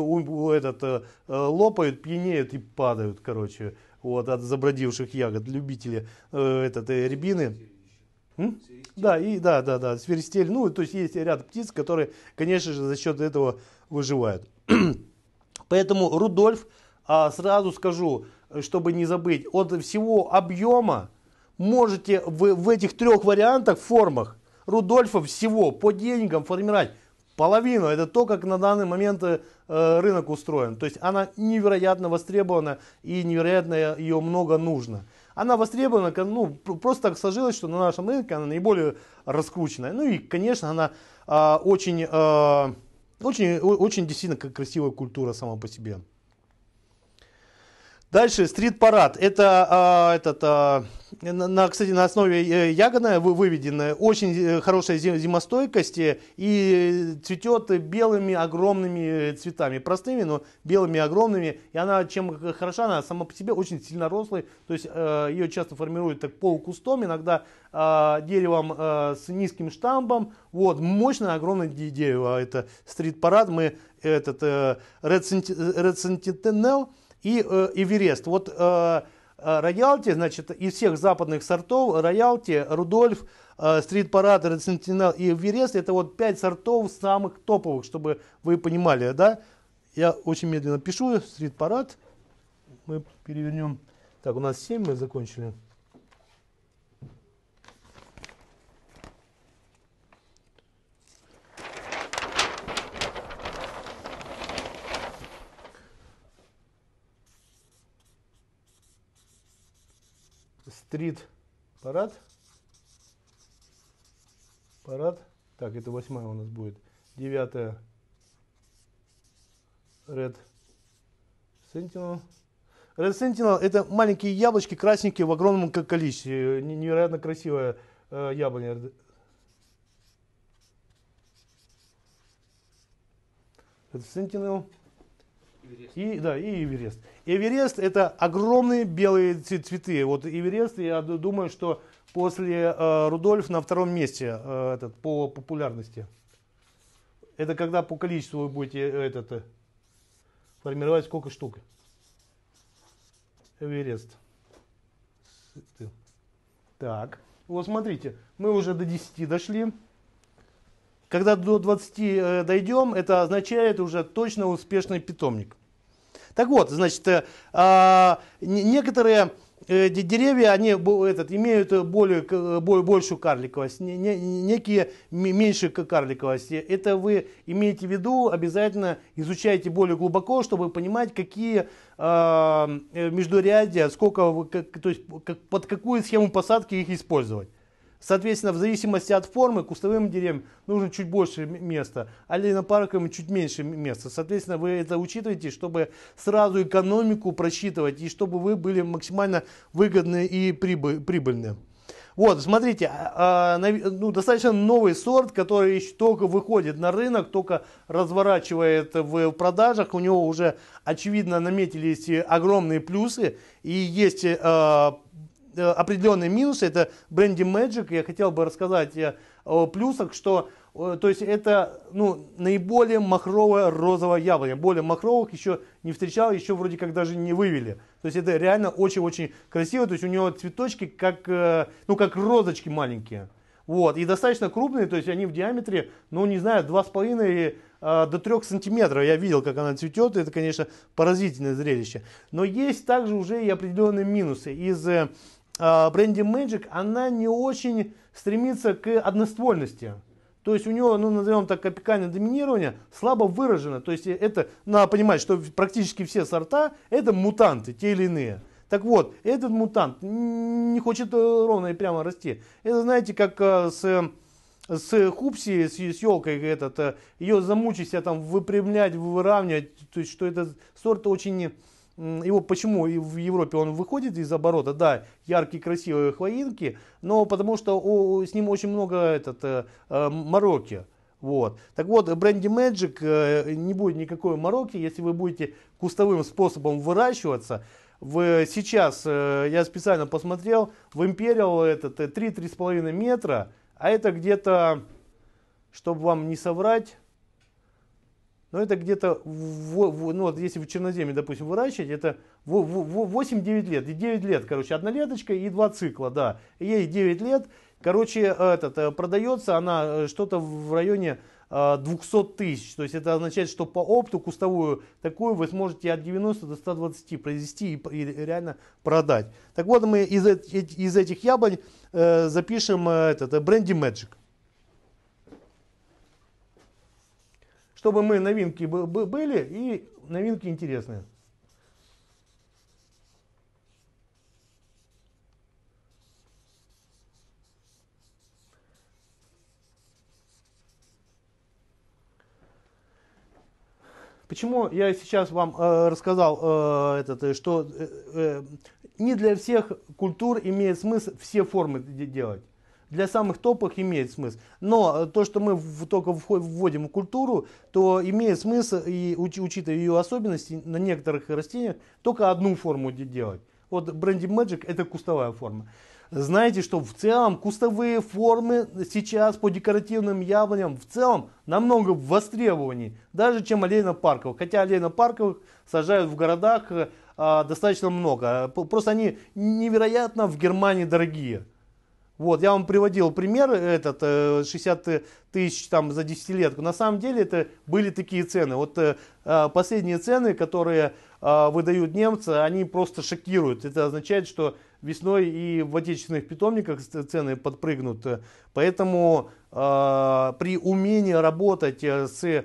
этот, лопают, пьянеют и падают, короче вот, от забродивших ягод, любители э, этот, э, рябины. Да, и да, да, да, свиристель. Ну, то есть есть ряд птиц, которые, конечно же, за счет этого выживают. Поэтому Рудольф, а, сразу скажу, чтобы не забыть, от всего объема можете вы в этих трех вариантах, формах Рудольфа всего по деньгам формировать половину. Это то, как на данный момент э, Э, рынок устроен. То есть она невероятно востребована и невероятно ее много нужно. Она востребована, ну, просто так сложилось, что на нашем рынке она наиболее раскрученная. Ну и, конечно, она э, очень, э, очень, очень действительно красивая культура сама по себе. Дальше стрит-парад. Это, а, этот, а, на, кстати, на основе э, ягода выведенная Очень э, хорошая зимостойкость и цветет белыми огромными э, цветами. Простыми, но белыми огромными. И она чем хороша, она сама по себе очень сильно рослая. То есть ее часто формируют так полукустом, иногда а, деревом с низким штамбом. Вот, мощное огромное дерево. Это стрит-парад. Мы этот Red Sentinel и э, Эверест. Вот э, э, роялти, значит, из всех западных сортов, роялти, Рудольф, э, Стрит Парад, Рецентинал и Эверест, это вот пять сортов самых топовых, чтобы вы понимали, да? Я очень медленно пишу, Стрит Парад, мы перевернем, так, у нас 7 мы закончили. стрит парад. Парад. Так, это восьмая у нас будет. Девятая. Red Sentinel. Red Sentinel это маленькие яблочки, красненькие в огромном количестве. Э, невероятно красивая э, яблоня. Red Sentinel. И, да, и Эверест. Эверест это огромные белые цветы. Вот Эверест, я думаю, что после э, Рудольф на втором месте э, этот, по популярности. Это когда по количеству вы будете э, этот, э, формировать сколько штук? Эверест. Так. Вот смотрите, мы уже до 10 дошли. Когда до 20 э, дойдем, это означает уже точно успешный питомник. Так вот, значит, э, а, некоторые э, деревья, они этот, имеют более, более, большую карликовость, не, не, некие меньшую карликовость. Это вы имеете в виду, обязательно изучайте более глубоко, чтобы понимать, какие а, э, междурядия, сколько, как, то есть, как, под какую схему посадки их использовать. Соответственно, в зависимости от формы кустовым деревьям нужно чуть больше места, а линопарковым чуть меньше места. Соответственно, вы это учитываете, чтобы сразу экономику просчитывать и чтобы вы были максимально выгодны и прибыльны. Вот, смотрите, а, а, ну, достаточно новый сорт, который еще только выходит на рынок, только разворачивает в продажах. У него уже, очевидно, наметились огромные плюсы и есть а, Э, определенные минусы, это бренди Magic, я хотел бы рассказать э, о плюсах, что э, то есть это ну, наиболее махровое розовое яблоня. Более махровых еще не встречал, еще вроде как даже не вывели. То есть это реально очень-очень красиво. То есть у него цветочки как, ну, как розочки маленькие. Вот. И достаточно крупные, то есть они в диаметре, ну не знаю, 2,5 э, до 3 сантиметров. Я видел, как она цветет, это, конечно, поразительное зрелище. Но есть также уже и определенные минусы. Из а, бренди Magic, она не очень стремится к одноствольности. То есть у него, ну, назовем так, опекальное доминирование слабо выражено. То есть это, надо понимать, что практически все сорта это мутанты, те или иные. Так вот, этот мутант не хочет э, ровно и прямо расти. Это, знаете, как э, с с Хупси, с, с елкой этот, э, ее замучить себя там выпрямлять, выравнивать, то есть что этот сорт очень его почему и в Европе он выходит из оборота, да, яркие, красивые хвоинки, но потому что у, с ним очень много этот, э, э мороки. Вот. Так вот, бренди Magic э, не будет никакой мороки, если вы будете кустовым способом выращиваться. В, сейчас, э, я специально посмотрел, в Imperial этот э, три три с половиной метра, а это где-то, чтобы вам не соврать, но это где-то, ну вот если в черноземе, допустим, выращивать, это 8-9 лет. И 9 лет, короче, одна леточка и два цикла, да. ей 9 лет. Короче, этот, э, продается она э, что-то в районе 200 э, тысяч. То есть это означает, что по опту кустовую такую вы сможете от 90 до 120 произвести и, и реально продать. Так вот мы из, из этих яблонь запишем этот, бренди Magic. чтобы мы новинки были и новинки интересные. Почему я сейчас вам э, рассказал, э, этот, э, что э, э, не для всех культур имеет смысл все формы делать для самых топов имеет смысл. Но э, то, что мы в, только вводим в культуру, то имеет смысл, и уч, учитывая ее особенности, на некоторых растениях только одну форму делать. Вот бренди Magic это кустовая форма. Знаете, что в целом кустовые формы сейчас по декоративным яблоням в целом намного востребованнее, даже чем олейно-парковых. Хотя олейно-парковых сажают в городах э, а, достаточно много. Просто они невероятно в Германии дорогие. Вот, я вам приводил пример этот, 60 э, тысяч там за десятилетку. На самом деле это были такие цены. Вот э, а, последние цены, которые а, выдают немцы, они просто шокируют. Это означает, что весной и в отечественных питомниках цены подпрыгнут. Поэтому а, при умении работать э, с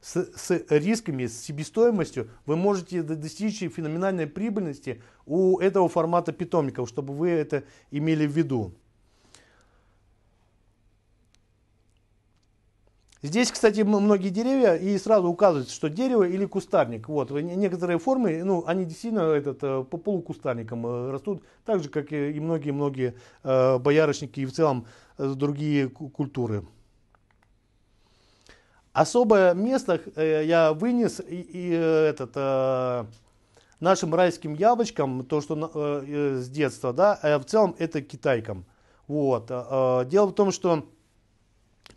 с, с рисками, с себестоимостью, вы можете достичь феноменальной прибыльности у этого формата питомников, чтобы вы это имели в виду. Здесь, кстати, многие деревья, и сразу указывается, что дерево или кустарник. Вот, некоторые формы, ну, они действительно этот, э, по полукустарникам э, растут, так же, как и многие-многие э, боярышники и в целом другие культуры. Особое место э, я вынес и, и э, этот э, нашим райским яблочкам, то что э, э, с детства, да, а в целом это китайкам. Вот. А, а, дело в том, что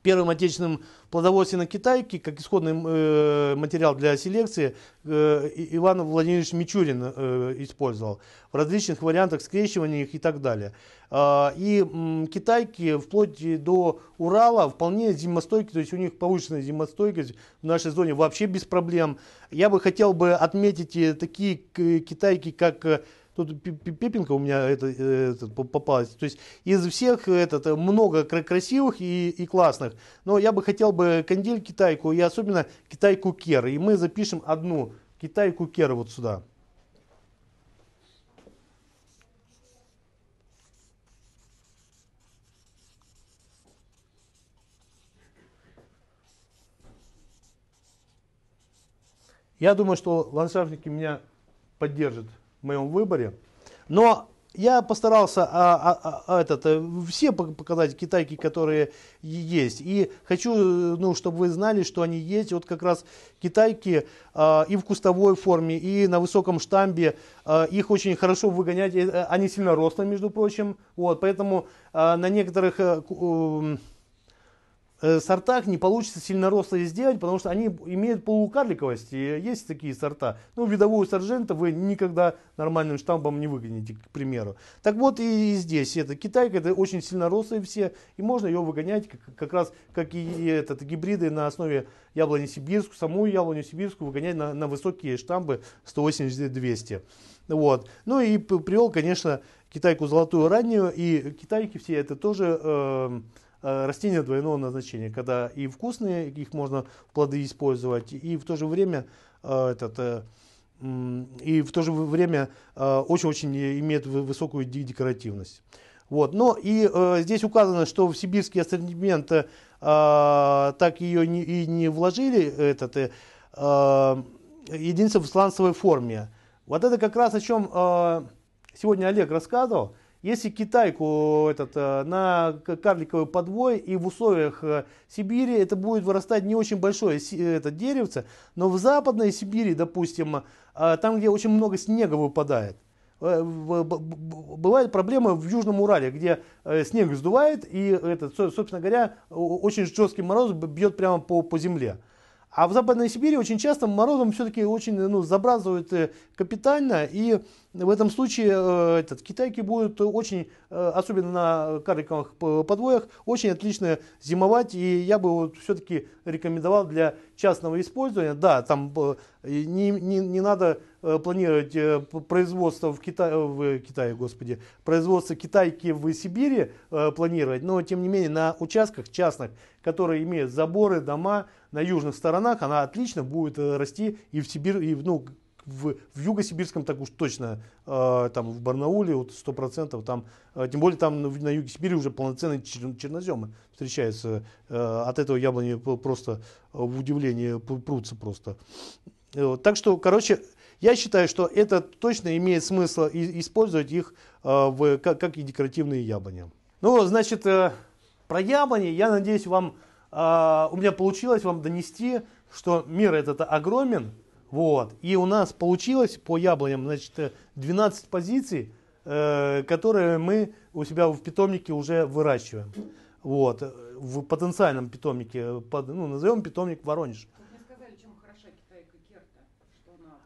первым отечественным плодоводственным китайки, как исходный э, материал для селекции, э, Иван Владимирович Мичурин э, использовал в различных вариантах скрещивания их и так далее. Э, и э, китайки вплоть до Урала вполне зимостойкие, то есть у них повышенная зимостойкость в нашей зоне вообще без проблем. Я бы хотел бы отметить такие китайки, как Тут пепенка у меня это, э, это попалась. То есть из всех этот, э, много красивых и, и классных. Но я бы хотел бы кандиль китайку и особенно китайку кер. И мы запишем одну китайку кер вот сюда. Я думаю, что ландшафтники меня поддержат в моем выборе. Но я постарался а, а, а, а этот, э, все показать китайки, которые есть. И хочу, э, ну, чтобы вы знали, что они есть. Вот как раз китайки а, и в кустовой форме, и на высоком штамбе. А, их очень хорошо выгонять. Э, они сильно рослые, между прочим. Вот, поэтому а, на некоторых... А, Э, сортах не получится сильно рослые сделать, потому что они имеют полукарликовость. И есть такие сорта. Ну, видовую саржента вы никогда нормальным штампом не выгоните, к примеру. Так вот и здесь. Это китайка, это очень сильно рослые все. И можно ее выгонять как, как раз, как и этот, гибриды на основе яблони сибирскую, самую яблоню сибирскую выгонять на, на высокие штамбы 180-200. Вот. Ну и привел, конечно, китайку золотую раннюю. И китайки все это тоже... Э, Э, растения двойного назначения, когда и вкусные, их можно плоды использовать, и в то же время э, этот, э, и в то же время очень-очень имеет высокую декоративность. Вот. Но и здесь указано, что в сибирский ассортимент так ее и не вложили, этот, единица в сланцевой форме. Вот это как раз о чем сегодня Олег рассказывал. Если китайку этот, э, на карликовый подвой и в условиях э, Сибири это будет вырастать не очень большое э, это деревце, но в Западной Сибири, допустим, там, где очень много снега выпадает, бывают проблемы в Южном Урале, где снег сдувает, и, этот, собственно говоря, очень жесткий мороз бьет прямо по, по земле. А в Западной Сибири очень часто морозом все-таки очень ну, забрасывают капитально, и в этом случае э, этот, китайки будут очень, э, особенно на карликовых подвоях, очень отлично зимовать. И я бы вот все-таки рекомендовал для частного использования. Да, там э, не, не, не надо планировать производство в Китае, в Китае, господи, производство китайки в Сибири планировать, но тем не менее на участках частных, которые имеют заборы, дома на южных сторонах, она отлично будет расти и в Сибирь, и ну, в, в Юго-Сибирском так уж точно, э, там в Барнауле вот 100%, там, э, тем более там на, на Юге Сибири уже полноценные чер, черноземы встречаются. Э, от этого яблони просто э, в удивлении прутся просто. Э, так что, короче, я считаю, что это точно имеет смысл и, использовать их э, в, как, как и декоративные яблони. Ну, значит, э, про яблони, я надеюсь, вам, э, у меня получилось вам донести, что мир этот огромен, вот. И у нас получилось по яблоням, значит, 12 э, позиций, э, которые мы у себя в питомнике уже выращиваем. Вот. В потенциальном питомнике, ну, назовем питомник Воронеж.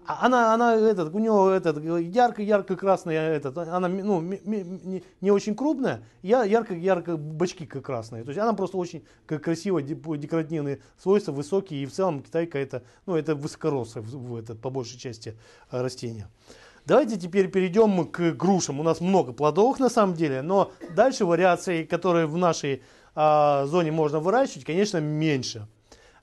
А она, она, этот, у нее этот ярко-ярко-красный, этот, она ну, не, не очень крупная, я ярко-ярко бачки красные. То есть она просто очень красиво декоративные свойства, высокие, и в целом китайка это, ну, это высокорослое в, этот, по большей части э, растения. Давайте теперь перейдем мы к грушам. У нас много плодовых на самом деле, но дальше вариаций, которые в нашей а, зоне можно выращивать, конечно, меньше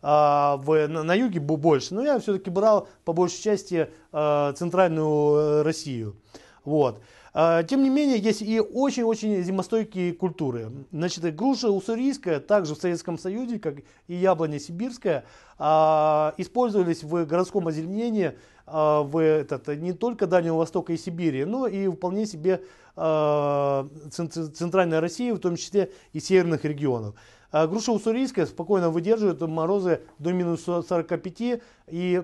а в, на, на юге больше. Но я все-таки брал по большей части а, центральную э, Россию. Вот. А, тем не менее, есть и очень-очень зимостойкие культуры. Значит, груша уссурийская, также в Советском Союзе, как и яблоня сибирская, а, использовались в городском озеленении а, в этот, не только Дальнего Востока и Сибири, но и вполне себе Центральной России, в том числе и северных регионов. А, груша уссурийская спокойно выдерживает морозы до минус 45 и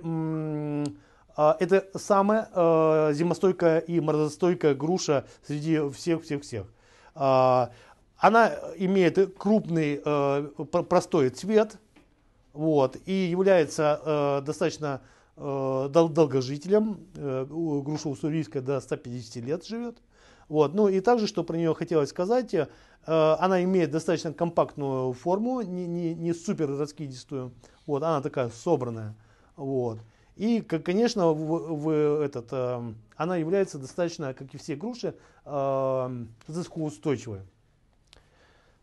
а, это самая э, зимостойкая и морозостойкая груша среди всех-всех-всех. Э, она имеет крупный э, простой цвет вот, и является э, достаточно долгожителем. груша уссурийская до 150 лет живет. Вот. Ну и также, что про нее хотелось сказать, э, она имеет достаточно компактную форму, не, не, не супер раскидистую. Вот, она такая собранная. Вот. И, конечно, в, в этот, э, она является достаточно, как и все груши, э, засухоустойчивой.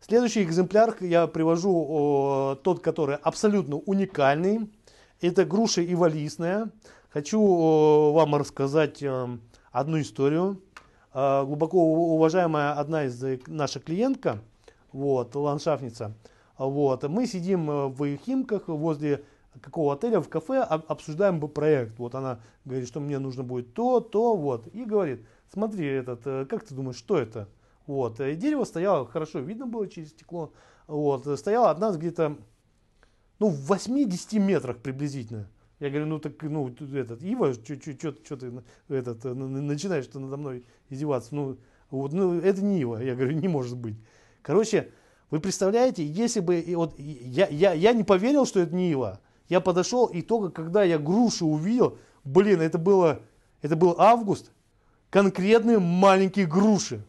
Следующий экземпляр я привожу о, тот, который абсолютно уникальный. Это груша ивалисная. Хочу о, вам рассказать э, одну историю. Э, глубоко уважаемая одна из э, наших клиентка, вот, ландшафтница, вот, мы сидим э, в Химках возле какого отеля в кафе, обсуждаем проект. Вот она говорит, что мне нужно будет то, то, вот. И говорит, смотри, этот, как ты думаешь, что это? Вот. И дерево стояло, хорошо видно было через стекло. Вот. Стояло от нас где-то, ну, в 80 метрах приблизительно. Я говорю, ну так, ну, этот, Ива, что ты этот, э, начинаешь что-то надо мной издеваться? Ну, вот, ну, это не Ива. Я говорю, не может быть. Короче, вы представляете, если бы, вот, я, я, я не поверил, что это не Ива. Я подошел, и только когда я грушу увидел, блин, это было, это был август, конкретные маленькие груши.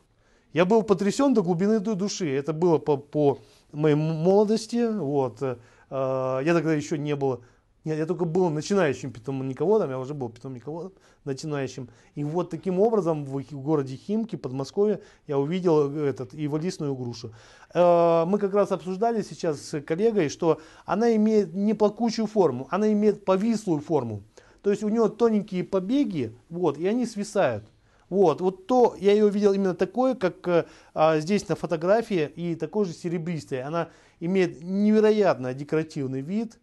Я был потрясен до глубины души. Это было по, по моей молодости. Вот. Э, э, я тогда еще не был нет, я только был начинающим питомниководом, я уже был питомниководом начинающим. И вот таким образом в, городе Химки, Подмосковье, я увидел э, этот иволистную грушу. Э, мы как раз обсуждали сейчас с коллегой, что она имеет не плакучую форму, она имеет повислую форму. То есть у нее тоненькие побеги, вот, и они свисают. Вот, вот то, я ее видел именно такое, как э, а, здесь на фотографии, и такой же серебристая. Она имеет невероятно декоративный вид,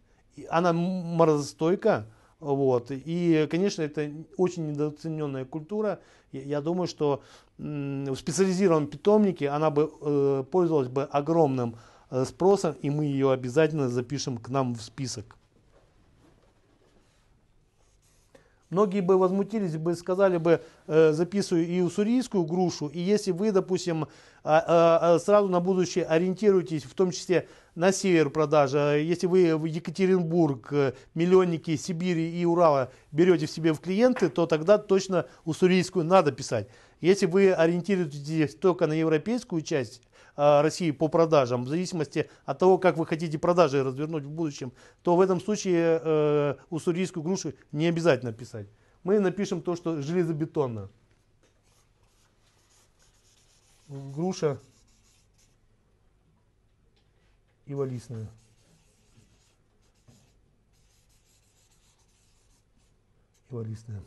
она морозостойка, вот. И, конечно, это очень недооцененная культура. Я думаю, что в специализированном питомнике она бы э, пользовалась бы огромным э, спросом, и мы ее обязательно запишем к нам в список. Многие бы возмутились бы, сказали бы, э, записываю и уссурийскую грушу, и если вы, допустим, а, а, а, сразу на будущее ориентируетесь, в том числе на север продажа, если вы в Екатеринбург, э, миллионники Сибири и Урала берете в себе в клиенты, то тогда точно уссурийскую надо писать. Если вы ориентируетесь только на европейскую часть, Э, России по продажам, в зависимости от того, как вы хотите продажи развернуть в будущем, то в этом случае э, уссурийскую грушу не обязательно писать. Мы напишем то, что железобетонно. Груша и валисная. И валисная.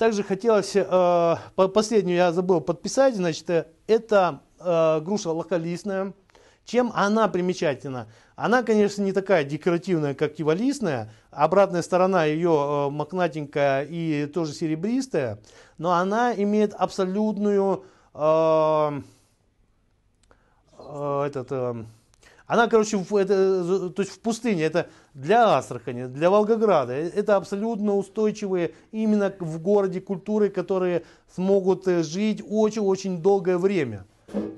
Также хотелось, э, последнюю я забыл подписать, значит, э, это э, груша локалистная. Чем она примечательна? Она, конечно, не такая декоративная, как кивалистная. Обратная сторона ее э, мохнатенькая и тоже серебристая. Но она имеет абсолютную... Э, э, этот, э, она, короче, в, это, э, то есть в пустыне. Это для Астрахани, для Волгограда. Э, это абсолютно устойчивые именно в городе культуры, которые смогут э, жить очень-очень долгое время.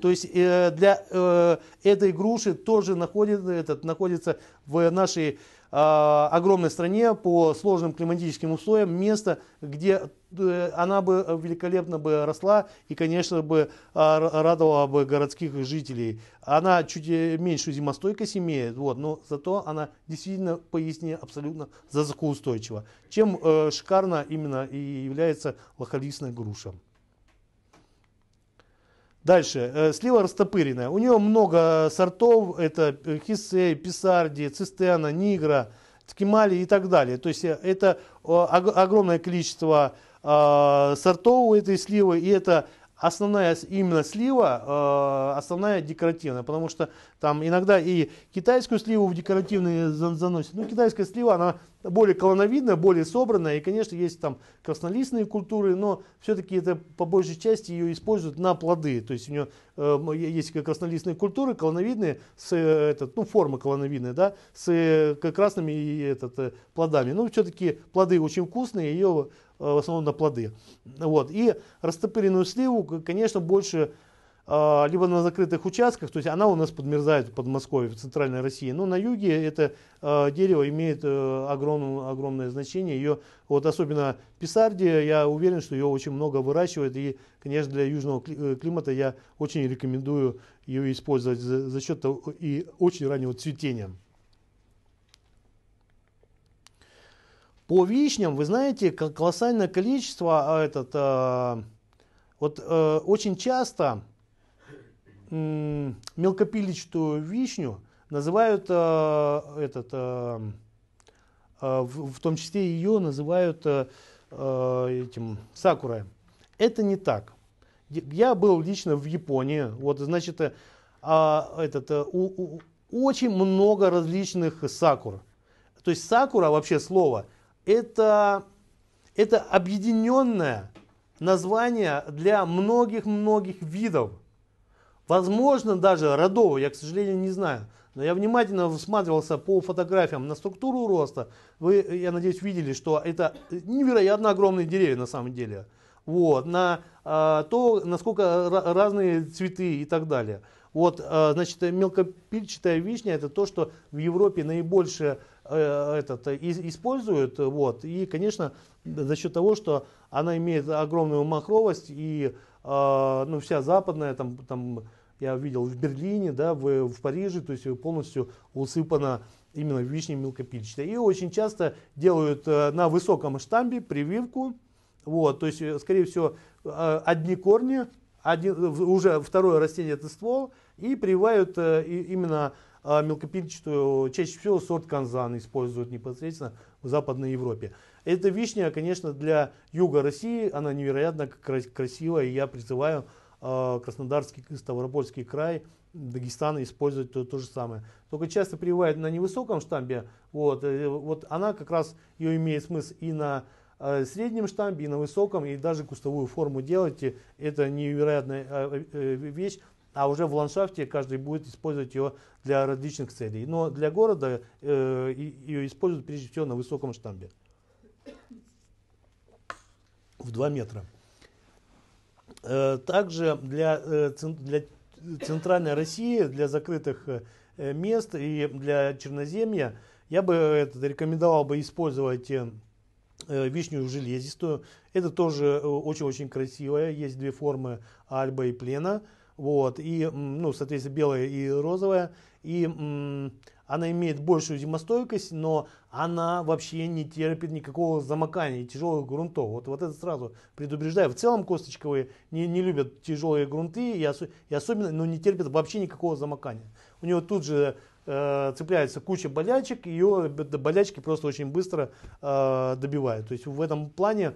То есть э, для этой груши тоже находит, этот, находится в нашей Э, огромной стране, по сложным климатическим условиям, место, где э, она бы великолепно бы росла и, конечно, бы э, радовала бы городских жителей. Она чуть меньшую зимостойкость имеет, вот, но зато она действительно поясни абсолютно засухоустойчива. Чем шикарно именно и является лохолистная груша. Дальше. Э, слива растопыренная. У нее много сортов. Это э, хисей, писарди, цистена, нигра, ткемали и так далее. То есть э, это огромное количество а, сортов у этой сливы. И это основная именно слива, э, основная декоративная, потому что там иногда и китайскую сливу в декоративные заносят. Ну, китайская слива, она более колоновидная, более собранная, и, конечно, есть там краснолистные культуры, но все-таки это по большей части ее используют на плоды. То есть у нее э, есть краснолистные культуры, колоновидные, с, э, этот, ну, форма колоновидная, да, с э, красными этот, плодами. Ну, все-таки плоды очень вкусные, ее Э, в основном на плоды. Вот. И растопыренную сливу, конечно, больше а, либо на закрытых участках, то есть она у нас подмерзает в Подмосковье, в центральной России, но на юге это а, дерево имеет э, огромное, огромное значение. Ее, вот особенно писардия, я уверен, что ее очень много выращивают, и, конечно, для южного э, климата я очень рекомендую ее использовать за, за счет и очень раннего цветения. По вишням, вы знаете, колоссальное количество а, этот, э, вот э, очень часто э, мелкопиличную вишню называют э, этот, э, в, в том числе ее называют э, этим сакурой. Это не так. Я был лично в Японии. Вот, значит, э, этот, э, у, у, очень много различных сакур. То есть сакура вообще слово это, это объединенное название для многих-многих видов. Возможно, даже родового, я, к сожалению, не знаю. Но я внимательно всматривался по фотографиям на структуру роста. Вы, я надеюсь, видели, что это невероятно огромные деревья на самом деле. Вот, на э, то, насколько разные цветы и так далее. Вот, э, значит, мелкопильчатая вишня это то, что в Европе наибольшее Э, этот, э, используют. Вот. И, конечно, за счет того, что она имеет огромную махровость, и а, ну, вся западная, там, там, я видел в Берлине, да, в, в Париже, то есть полностью усыпана именно вишней мелкопильчатой. И очень часто делают э, на высоком штамбе прививку, вот, то есть, скорее всего, одни корни, один, уже второе растение это ствол, и прививают именно а мелкопильчатую чаще всего сорт канзан используют непосредственно в Западной Европе. Эта вишня, конечно, для юга России, она невероятно красивая, и я призываю а, Краснодарский, Ставропольский край, Дагестан использовать то, то же самое. Только часто прививают на невысоком штамбе, вот, э, вот она как раз, ее имеет смысл и на э, среднем штамбе, и на высоком, и даже кустовую форму делайте. Это невероятная э, вещь а уже в ландшафте каждый будет использовать ее для различных целей. Но для города э, ее используют прежде всего на высоком штамбе. В 2 метра. Э, также для, э, для центральной России, для закрытых э, мест и для Черноземья я бы это, рекомендовал бы использовать э, э, вишню железистую. Это тоже э, очень-очень красивая. Есть две формы альба и плена. Вот, и, ну, соответственно, белая и розовая. И м, она имеет большую зимостойкость, но она вообще не терпит никакого замокания и тяжелых грунтов. Вот, вот это сразу предупреждаю. В целом косточковые не, не любят тяжелые грунты и, ос, и особенно ну, не терпят вообще никакого замокания. У него тут же э, цепляется куча болячек, ее э, болячки просто очень быстро э, добивают. То есть в этом плане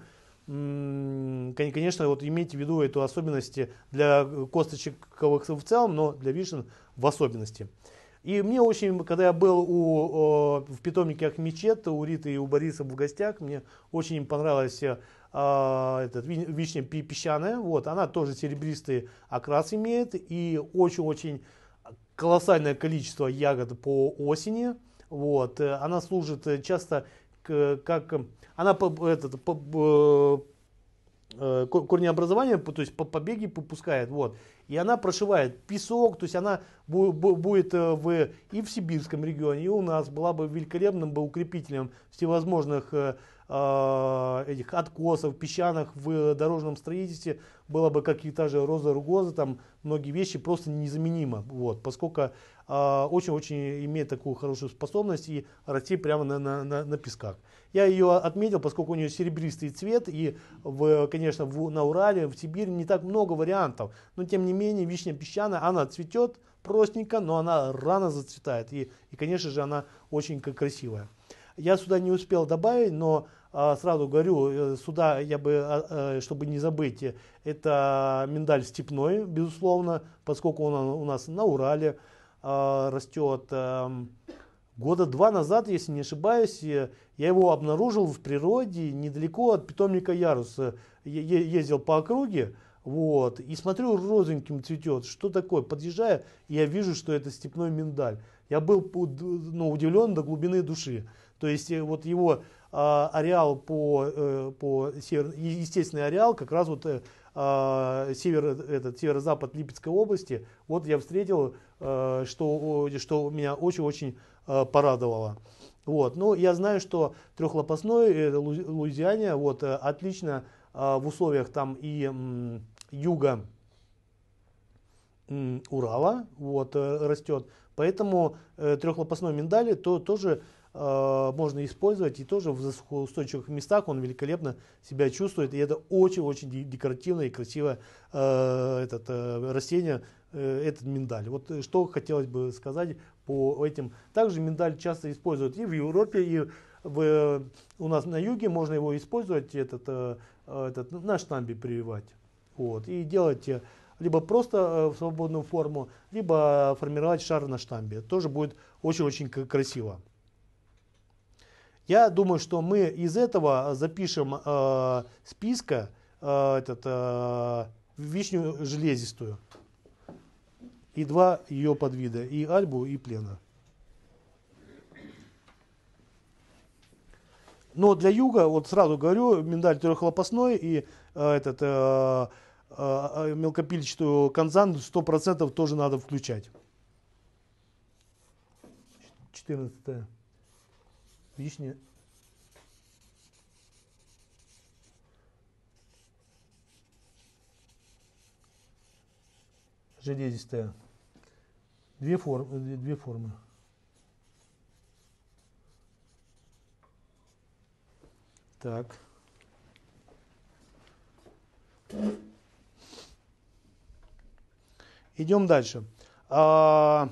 конечно, вот имейте в виду эту особенность для косточек в целом, но для вишен в особенности. И мне очень, когда я был у, в питомнике Ахмечет, у Риты и у Бориса в гостях, мне очень понравилась а, э, этот, вишня песчаная. Вот, она тоже серебристый окрас имеет и очень-очень колоссальное количество ягод по осени. Вот, э, она служит часто как эм, она этот, по, э, образования, то есть по побеги попускает, вот. И она прошивает песок, то есть она будет э, в, и в сибирском регионе, и у нас была бы великолепным бы укрепителем всевозможных э, Э, этих откосов, песчаных в дорожном строительстве было бы как и та же Роза Ругоза, там многие вещи просто незаменимы, вот, поскольку э, очень-очень имеет такую хорошую способность и расти прямо на, на, на, на песках. Я ее отметил, поскольку у нее серебристый цвет, и, в, конечно, в, на Урале, в Сибири не так много вариантов, но тем не менее вишня песчаная, она цветет простенько, но она рано зацветает, и, и конечно же, она очень красивая. Я сюда не успел добавить, но а, сразу говорю, э, сюда я бы, а, э, чтобы не забыть, это миндаль степной, безусловно, поскольку он у нас на Урале а, растет. Эм, года два назад, если не ошибаюсь, э, я его обнаружил в природе недалеко от питомника Ярус. Ездил по округе, вот, и смотрю, розовеньким цветет. Что такое? Подъезжая, я вижу, что это степной миндаль. Я был ну, удивлен до глубины души. То есть э, вот его а, ареал по, э, по север, естественный ареал, как раз вот э, а, север, этот, северо-запад Липецкой области, вот я встретил, что, что меня очень-очень порадовало. Вот. Но ну, я знаю, что трехлопастной Луизиане вот, отлично а, в условиях там и юга Урала вот, растет. Поэтому трехлопастной миндаль то, тоже Э, можно использовать. И тоже в засухоустойчивых местах он великолепно себя чувствует. И это очень-очень декоративное и красивое э, этот, э, растение, э, этот миндаль. Вот э, что хотелось бы сказать по этим. Также миндаль часто используют и в Европе, и в, э, у нас на юге можно его использовать, этот, этот, на штамбе прививать. Вот, и делать либо просто в свободную форму, либо формировать шар на штамбе. Тоже будет очень-очень красиво. Я думаю, что мы из этого э, запишем э, списка э, этот, э, вишню железистую и два ее подвида, и альбу, и плена. Но для юга, вот сразу говорю, миндаль трехлопастной и э, этот э, э, э мелкопильчатую канзан 100% тоже надо включать. 14 лишний железистая. Две, формы, две формы. Так. Идем дальше. А,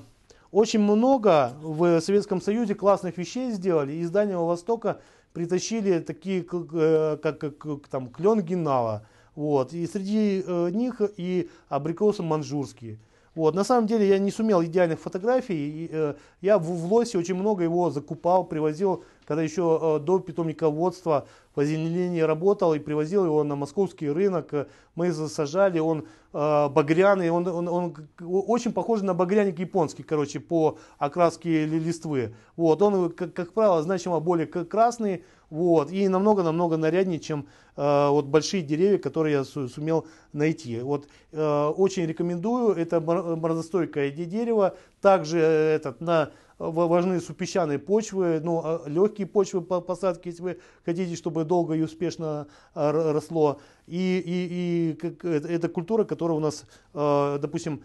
очень много в Советском Союзе классных вещей сделали. Из Дальнего Востока притащили такие, э, как, как там, клен генала. Вот. И среди э, них и абрикосы манжурские. Вот. На самом деле я не сумел идеальных фотографий. Э, я в, в Лосе очень много его закупал, привозил, когда еще до питомниководства в озеленении работал и привозил его на московский рынок. Мы засажали, он э, багряный, он, он, он очень похож на багряник японский, короче, по окраске ли листвы. Вот, он, э, как, как правило, значимо более красный, вот, и намного-намного наряднее, чем э, вот большие деревья, которые я су- сумел найти. Вот, э, очень рекомендую, это морозостойкое дерево, также э, этот, на важны супесчаные почвы, ну, а, легкие почвы посадки, если вы хотите, чтобы долго и успешно а, росло. И, и, и это культура, которая у нас, а, допустим,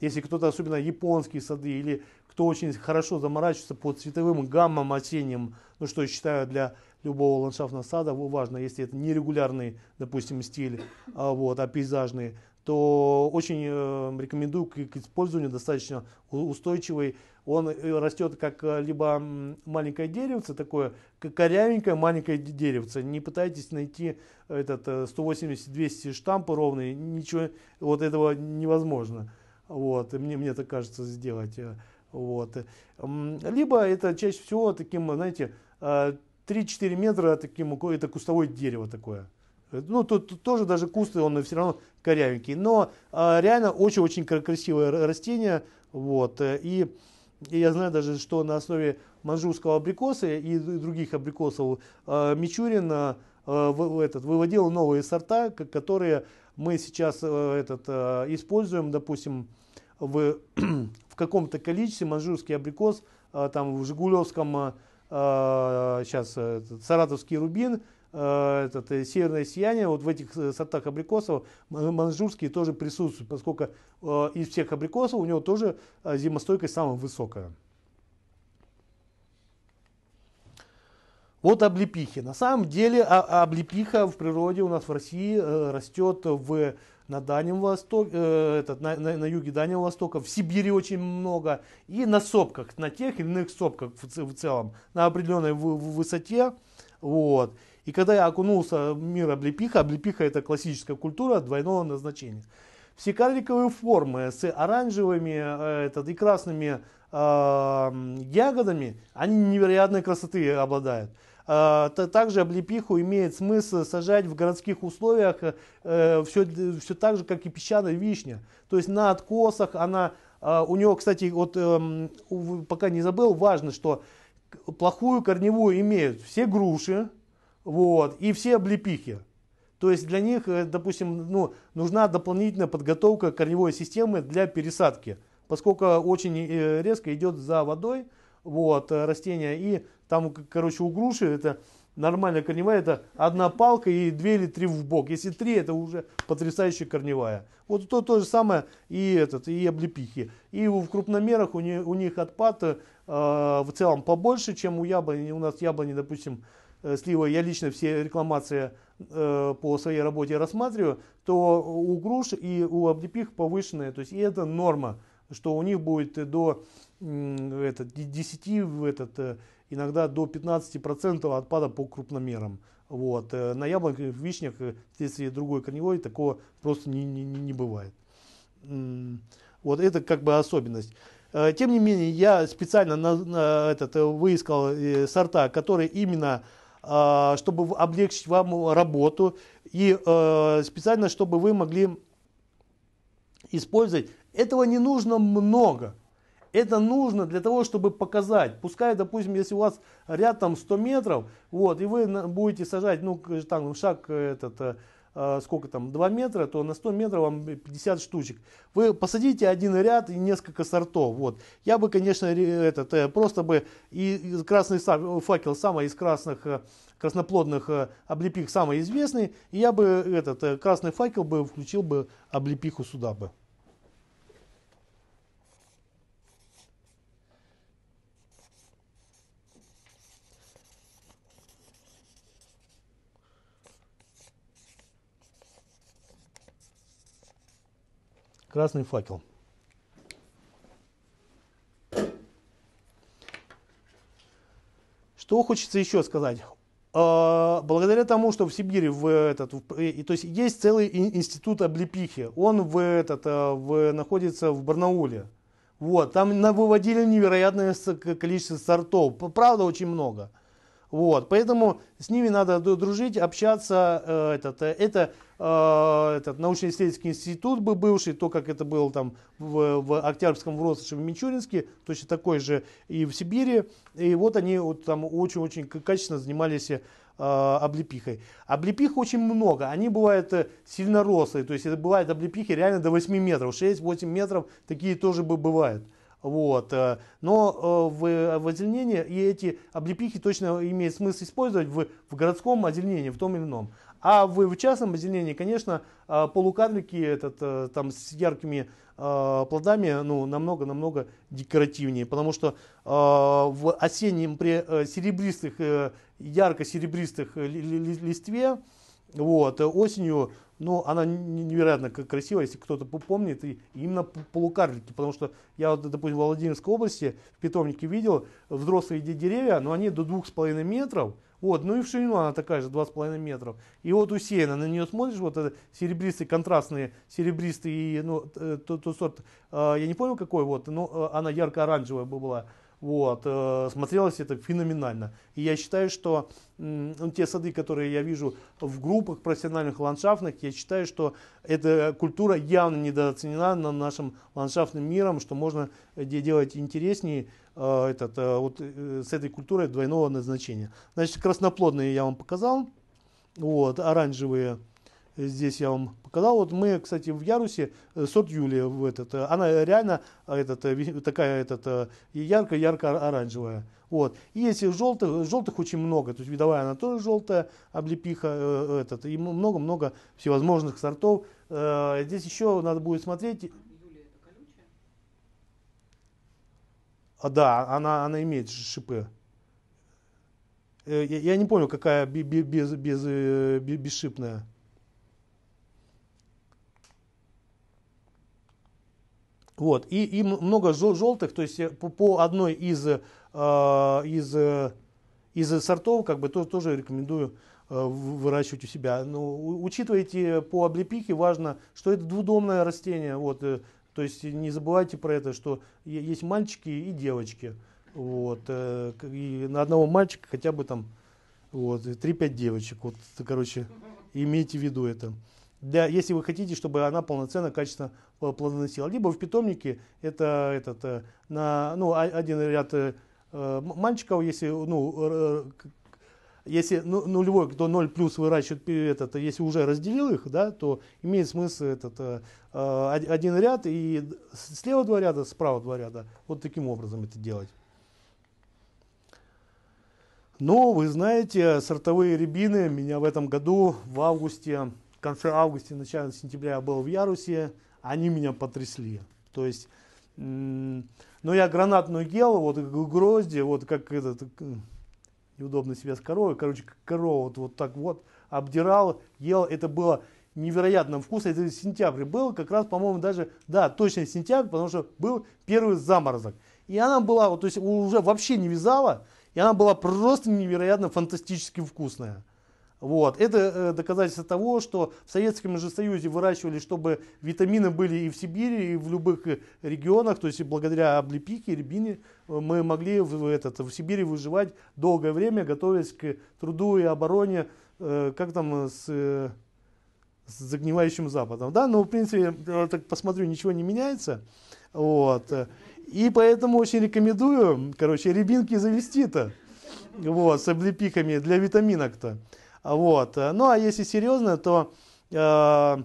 если кто-то, особенно японские сады, или кто очень хорошо заморачивается по цветовым гаммам осенним, ну что я считаю для любого ландшафтного сада важно, если это нерегулярный, допустим, стиль, вот, а пейзажный, то очень э, рекомендую к, использованию достаточно устойчивый. Он э, растет как э, либо маленькое деревце, такое корявенькое маленькое деревце. Не пытайтесь найти этот 180-200 штампы ровные, ничего вот этого невозможно. Вот, мне, мне так кажется сделать. Вот. Либо это чаще всего таким, знаете, 3-4 метра таким, это кустовое дерево такое. Ну, тут тоже даже кусты, он все равно корявенький. Но а, реально очень-очень красивое растение. Вот. И, и я знаю даже, что на основе манжурского абрикоса и других абрикосов а, Мичурин а, а в, этот, выводил новые сорта, которые мы сейчас э, этот, а, используем, допустим, в, в каком-то количестве манжурский абрикос, а, там в Жигулевском, сейчас э, этот, саратовский рубин – Э, этот, э, северное сияние, вот в этих э, сортах абрикосов манжурские тоже присутствуют, поскольку из всех абрикосов у него тоже зимостойкость самая высокая. Вот облепихи. На самом деле а, а облепиха в природе у нас в России растет в, на Дальнем Востоке, этот, на, на, на юге Дальнего Востока, в Сибири очень много, и на сопках, на тех или иных сопках в, в целом, на определенной в, в высоте. Вот. И когда я окунулся в мир облепиха, облепиха это классическая культура двойного назначения. Все карликовые формы с оранжевыми э, этот, и красными э, ягодами, они невероятной красоты обладают. Э, также облепиху имеет смысл сажать в городских условиях э, все, все так же, как и песчаная вишня. То есть на откосах она, э, у нее, кстати, вот э, пока не забыл, важно, что плохую корневую имеют все груши, вот, и все облепихи. То есть для них, э, допустим, ну, нужна дополнительная подготовка корневой системы для пересадки, поскольку очень э, резко идет за водой вот, э, растение. И там, короче, у груши это нормальная корневая, это одна палка и две или три в бок. Если три, это уже потрясающая корневая. Вот то, то же самое и, этот, и облепихи. И в крупномерах у, не, у них отпад э, в целом побольше, чем у яблони. У нас яблони, допустим, Э, слива я лично все рекламации э, по своей работе рассматриваю, то у груш и у облепих повышенная, то есть и это норма, что у них будет до это, 10, этот, э, иногда до 15% отпада по крупномерам. Вот. На яблоках, в вишнях, вследствие другой корневой, такого просто не, не, не бывает. Вот это как бы особенность. Тем не менее, я специально на, на этот, выискал сорта, которые именно а, чтобы облегчить вам работу и э, специально, чтобы вы могли использовать. Этого не нужно много. Это нужно для того, чтобы показать. Пускай, допустим, если у вас ряд там 100 метров, вот, и вы будете сажать, ну, там, шаг э, этот, э, Э, сколько там, 2 метра, то на 100 метров вам 50 штучек. Вы посадите один ряд и несколько сортов. Вот. Я бы, конечно, этот, э, просто бы и красный факел, самый из красных э, красноплодных облепих, самый известный, и я бы этот красный факел бы включил бы облепиху сюда бы. красный факел. Что хочется еще сказать? А, благодаря тому, что в Сибири в этот, в, то есть есть целый институт облепихи, он в этот, а, в, находится в Барнауле. Вот, там выводили невероятное количество сортов, правда очень много. Вот, поэтому с ними надо дружить, общаться. Э, этот, э, это Э, этот научно-исследовательский институт бы бывший, то, как это было там в, в Октябрьском, в Росше, в Мичуринске, точно такой же и в Сибири. И вот они вот там очень-очень качественно занимались э, облепихой. Облепих очень много. Они бывают э, сильно рослые. То есть это бывают облепихи реально до 8 метров. 6-8 метров такие тоже бы бывают. Вот. Но в, в озеленении и эти облепихи точно имеет смысл использовать в, в городском озеленении, в том или ином. А в, в частном озеленении, конечно, а, полукадрики этот, э, там, с яркими а, плодами ну, намного-намного декоративнее, потому что а, в осеннем при э, серебристых, э, ярко-серебристых листве вот, осенью но она невероятно красивая, если кто-то помнит, и именно полукарлики, потому что я, вот, допустим, в Владимирской области в питомнике видел взрослые деревья, но они до двух с половиной метров, вот, ну и в ширину она такая же, два с половиной метров. И вот усеяна, на нее смотришь, вот это серебристые, контрастные, серебристые, ну, тот, э, тот сорт, э, я не помню какой, вот, но э, она ярко-оранжевая была. Вот, э, смотрелось это феноменально. И я считаю, что ну, те сады, которые я вижу в группах профессиональных ландшафтных, я считаю, что эта культура явно недооценена на нашем ландшафтным миром, что можно делать интереснее э, этот, э, вот, с этой культурой двойного назначения. Значит, красноплодные я вам показал, вот, оранжевые – Здесь я вам показал. Вот мы, кстати, в Ярусе, э, сорт Юлия, в этот, э, она реально э, этот, такая этот, ярко-ярко-оранжевая. Вот. И есть желтых, желтых очень много. То есть видовая она тоже желтая, облепиха этот, и много-много всевозможных сортов. здесь еще надо будет смотреть. А, да, она, она имеет шипы. я, я не понял, какая без, без, без, безшипная. Вот, и, и много желтых, то есть э, по, по одной из, э, из, э, из сортов как бы тоже, тоже рекомендую э, выращивать у себя. Но ну, учитывайте по облепихе, важно, что это двудомное растение. Вот, то есть не забывайте про это, что есть мальчики и девочки. Вот, и на одного мальчика хотя бы там вот, 3-5 девочек. Вот, короче, имейте в виду это для, если вы хотите, чтобы она полноценно, качественно э, плодоносила. Либо в питомнике это этот, э, на, ну, один ряд э, мальчиков, если, ну, если ну, нулевой, кто 0 плюс выращивает, этот, если уже разделил их, да, то имеет смысл этот, один ряд и слева два ряда, справа два ряда. Вот таким образом это делать. Но ну, вы знаете, сортовые рябины меня в этом году в августе в конце августа, начале сентября я был в Ярусе, они меня потрясли. То есть, но я гранатную ел, вот как грозди, вот как этот, неудобно себя с коровой, короче, корова вот, вот так вот обдирал, ел, это было невероятно вкусно. это сентябрь был, как раз, по-моему, даже, да, точно сентябрь, потому что был первый заморозок. И она была, вот, то есть уже вообще не вязала, и она была просто невероятно фантастически вкусная. Вот. Это э, доказательство того, что в Советском же Союзе выращивали, чтобы витамины были и в Сибири, и в любых э, регионах. То есть благодаря облепике, рябине э, мы могли в, этот, в Сибири выживать долгое время, готовясь к труду и обороне, как там с с загнивающим Западом, да, но ну, в принципе, так посмотрю, ничего не меняется, вот, и поэтому очень рекомендую, короче, рябинки завести-то, вот, с облепихами для витаминок-то, вот. Ну а если серьезно, то э,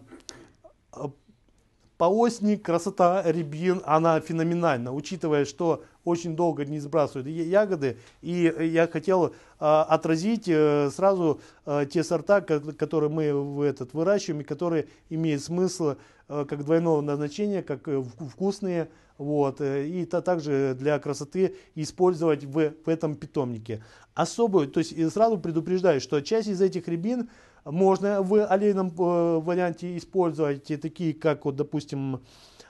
осени красота рябин, она феноменальна, учитывая, что очень долго не сбрасывают ягоды. И я хотел э, отразить э, сразу э, те сорта, которые мы в этот, выращиваем и которые имеют смысл Э, как двойного назначения, как э, вкусные. Вот, э, и то также для красоты использовать в, в этом питомнике. Особую, то есть сразу предупреждаю, что часть из этих рябин можно в олейном варианте использовать, и такие как, вот, допустим,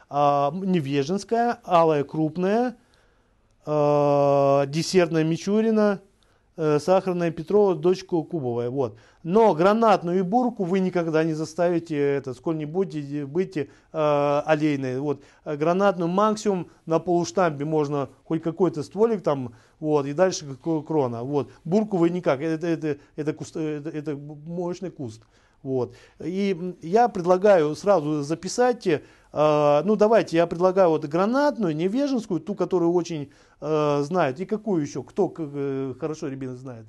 а, невеженская, алая крупная, а, десертная мичурина, Э, сахарная Петрова, дочку Кубовой. Вот. Но гранатную и бурку вы никогда не заставите это, сколь-нибудь быть э, олейной. Вот. Гранатную максимум на полуштампе можно хоть какой-то стволик там, вот, и дальше крона. Вот. Бурку вы никак, это, это, это, куст, э, это, это мощный куст. Вот. И я предлагаю сразу записать, э, ну давайте я предлагаю вот гранатную, невеженскую, ту, которую очень э, знают. И какую еще? Кто э, хорошо рябинок знает?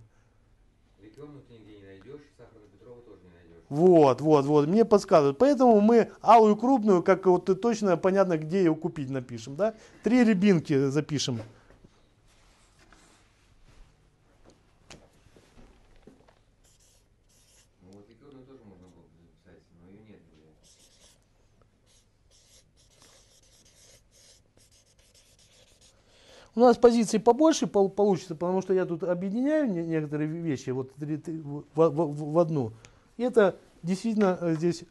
Вот, вот, вот, мне подсказывают. Поэтому мы алую крупную, как вот точно понятно, где ее купить напишем, да? Три рябинки запишем. У нас позиций побольше получится, потому что я тут объединяю некоторые вещи вот, в одну. И это действительно э, здесь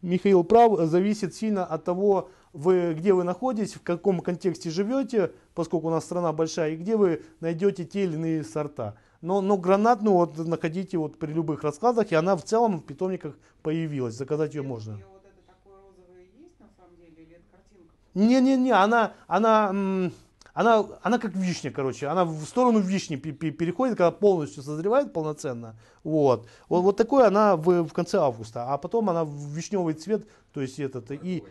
Михаил прав, э, зависит сильно от того, вы, где вы находитесь, в каком контексте живете, поскольку у нас страна большая, и где вы найдете те или иные сорта. Но, но гранатную вот находите вот при любых раскладах, и она в целом в питомниках появилась, заказать ее можно. Не-не-не, она, она, она, она как вишня, короче, она в сторону вишни переходит, когда полностью созревает полноценно. Вот, вот, вот такой она в, в конце августа, а потом она в вишневый цвет, то есть этот и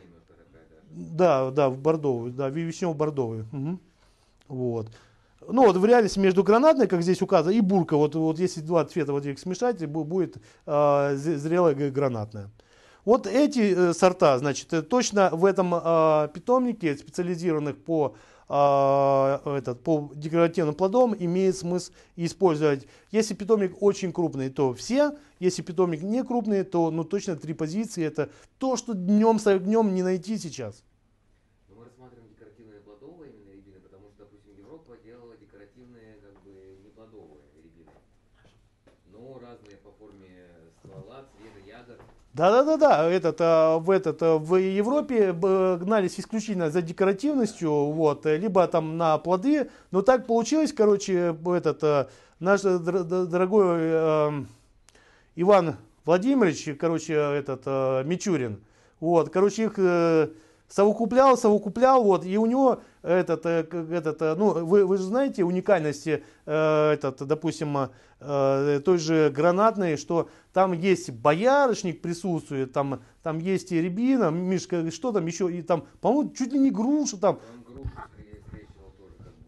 да, да, в бордовый, да, вишнево-бордовый. Угу. Вот. Ну вот в реальности между гранатной, как здесь указано, и бурка, вот, вот если два цвета вот их смешать, будет э, зрелая гранатная. Вот эти э, сорта, значит, э, точно в этом э, питомнике, специализированных по а, этот, по декоративным плодам имеет смысл использовать. Если питомник очень крупный, то все. Если питомник не крупный, то ну, точно три позиции. Это то, что днем с огнем не найти сейчас. Да-да-да-да, этот, а, в, этот, а, в Европе э, гнались исключительно за декоративностью, вот, э, либо там на плоды, но так получилось, короче, этот, а, наш дорогой э, Иван Владимирович, короче, этот, Мичурин, вот, короче, их совокуплял, совокуплял, вот, и у него этот, э, этот, э, ну, вы, вы же знаете уникальности, э, этот, допустим, э, э, той же гранатной, что там есть боярышник присутствует, там, там есть и рябина, Мишка, что там еще, и там, по-моему, чуть ли не груша там.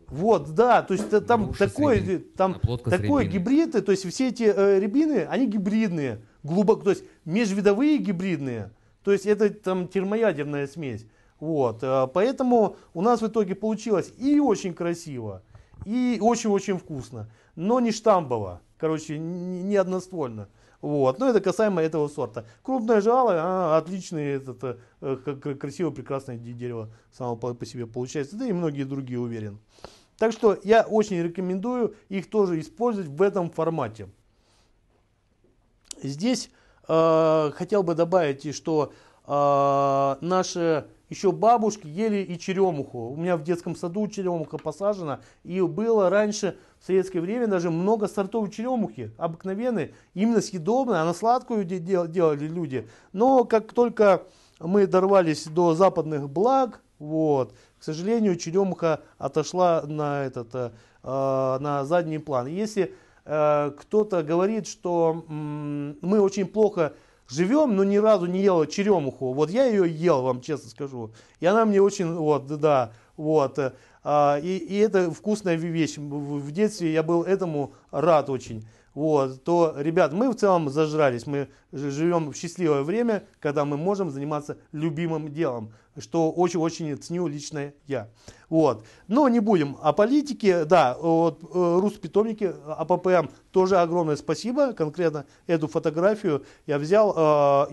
вот, да, то есть там Груша такой, среди, там такой гибриды, то есть все эти э, рябины, они гибридные, глубоко, то есть межвидовые гибридные, то есть это там термоядерная смесь. Вот, э, поэтому у нас в итоге получилось и очень красиво, и очень-очень вкусно, но не штамбово, короче, не одноствольно. Вот, но это касаемо этого сорта. Крупное жало, а, отличное, это, это, красиво, прекрасное дерево само по, по себе получается, да и многие другие уверен. Так что я очень рекомендую их тоже использовать в этом формате. Здесь э, хотел бы добавить, что э, наши еще бабушки ели и черемуху. У меня в детском саду черемуха посажена. И было раньше, в советское время, даже много сортов черемухи. Обыкновенные, именно съедобные. Она сладкую делали люди. Но как только мы дорвались до западных благ, вот, к сожалению, черемуха отошла на, этот, э, а, на задний план. Если э, кто-то говорит, что э, мы очень плохо живем, но ни разу не ела черемуху. Вот я ее ел, вам честно скажу. И она мне очень, вот, да, вот. Э, а, и, и это вкусная вещь. В детстве я был этому рад очень вот, то, ребят, мы в целом зажрались, мы живем в счастливое время, когда мы можем заниматься любимым делом, что очень-очень ценю лично я. Вот. Но не будем о политике, да, вот, э, Руспитомники, АППМ, тоже огромное спасибо, конкретно эту фотографию я взял э,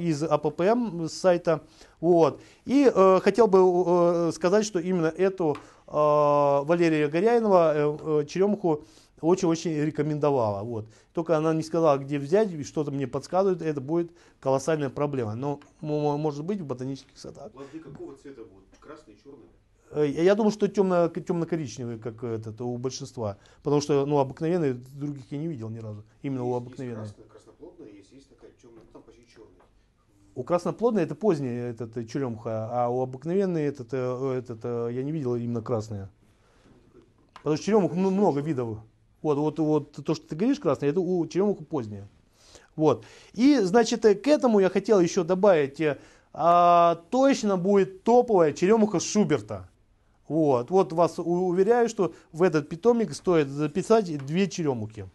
из АППМ с сайта, вот, и э, хотел бы э, э сказать, что именно эту э, Валерия Горяинова, э, э, Черемуху, очень-очень рекомендовала. Вот. Только она не сказала, где взять, и что-то мне подсказывает, это будет колоссальная проблема. Но может быть в ботанических садах. Плоды какого цвета будут? Красные, черные? Э, я думаю, что темно, темно-коричневый, как э, этот, у большинства. Потому что ну, обыкновенные других я не видел ни разу. Именно есть, у обыкновенных. Есть красноплодная, есть, есть такая темная, там почти черная. У красноплодной это поздняя этот, э, черемха, а у обыкновенной этот, этот, я не видел именно красная. Ну, Потому что черемух много видов. Вот, вот, вот то, что ты говоришь, красное, это у черемуха поздняя. Вот. И, значит, э, к этому я хотел еще добавить, э, а, точно будет топовая черемуха Шуберта. Вот, вот вас уверяю, что в этот питомник стоит записать две черемухи.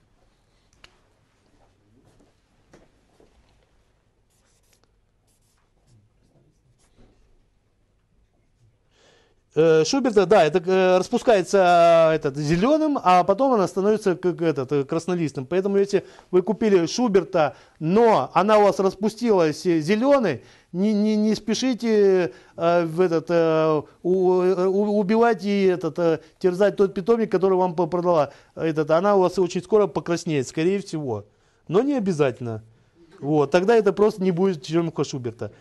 Э, Шуберта, да, это э, распускается а, этот, зеленым, а потом она становится как этот, краснолистным. Поэтому если вы купили Шуберта, но она у вас распустилась э, зеленой, не, не, не спешите э, в этот, э, у, у, убивать и этот, э, терзать тот питомник, который вам продала. Этот, она у вас очень скоро покраснеет, скорее всего. Но не обязательно. Вот, тогда это просто не будет черемуха Шуберта.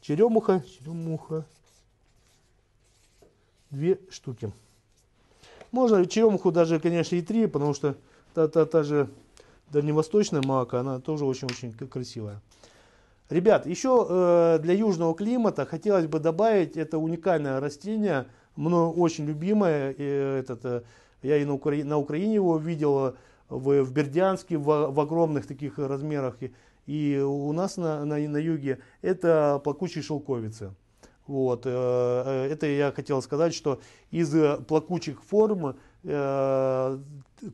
Черемуха, черемуха две штуки. Можно черемуху даже, конечно, и три, потому что та, та, та же дальневосточная мака, она тоже очень-очень красивая. Ребят, еще э, для южного климата хотелось бы добавить, это уникальное растение, мною очень любимое, э, этот, э, я и на, Укра... на Украине его видел, в, в Бердянске, в, в огромных таких размерах, и, и у нас на, на, на юге, это плакучие шелковицы. Вот. Э, э, это я хотел сказать, что из э, плакучих форм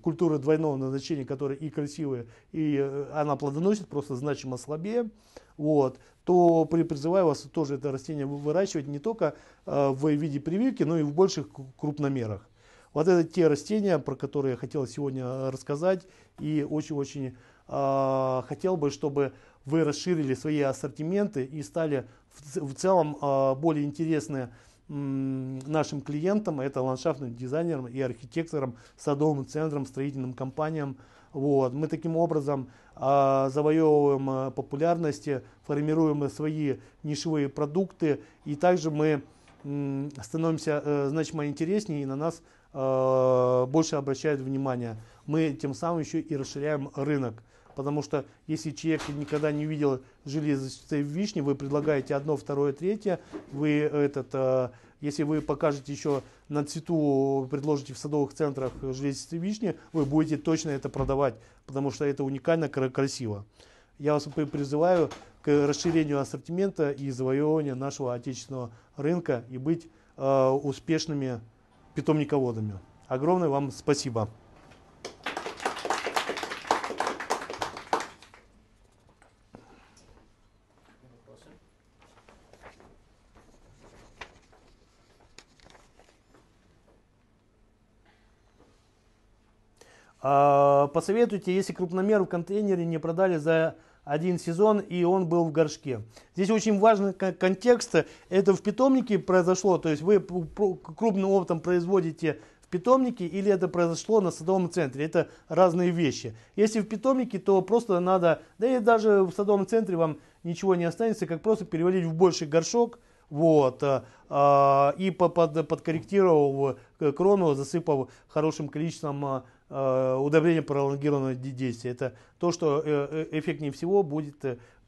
культуры двойного назначения, которые и красивые, и она плодоносит, просто значимо слабее, вот, то призываю вас тоже это растение выращивать не только в виде прививки, но и в больших крупномерах. Вот это те растения, про которые я хотел сегодня рассказать, и очень-очень хотел бы, чтобы вы расширили свои ассортименты и стали в целом а, более интересны нашим клиентам, это ландшафтным дизайнерам и архитекторам, садовым центрам, строительным компаниям. Вот. Мы таким образом а, завоевываем а, популярности, формируем свои нишевые продукты и также мы становимся а, значимо интереснее и на нас а, больше обращают внимание. Мы тем самым еще и расширяем рынок. Потому что если человек никогда не видел железистой вишни, вы предлагаете одно, второе, третье, вы этот, э, если вы покажете еще на цвету, предложите в садовых центрах железистые вишни, вы будете точно это продавать, потому что это уникально, красиво. Я вас призываю к расширению ассортимента и завоеванию нашего отечественного рынка и быть э, успешными питомниководами. Огромное вам спасибо. посоветуйте, если крупномер в контейнере не продали за один сезон, и он был в горшке. Здесь очень важный контекст. Это в питомнике произошло, то есть вы крупным опытом производите в питомнике или это произошло на садовом центре. Это разные вещи. Если в питомнике, то просто надо, да и даже в садовом центре вам ничего не останется, как просто переводить в больший горшок, вот, э, а, и под, подкорректировал э, крону, засыпав хорошим количеством э, Э, удобрение пролонгированного действия. Это то, что э, э, эффектнее всего будет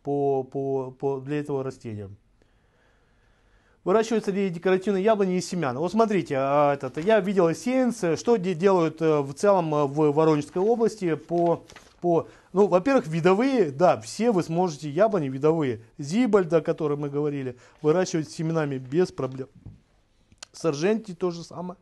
по, по, по, для этого растения. Выращиваются ли декоративные яблони из семян? Вот смотрите, а, этот, я видел сеянцы, что делают в целом в Воронежской области по, по ну, во-первых, видовые, да, все вы сможете яблони видовые, Зибальда, о которой мы говорили, выращивать семенами без проблем. Сарженти то же самое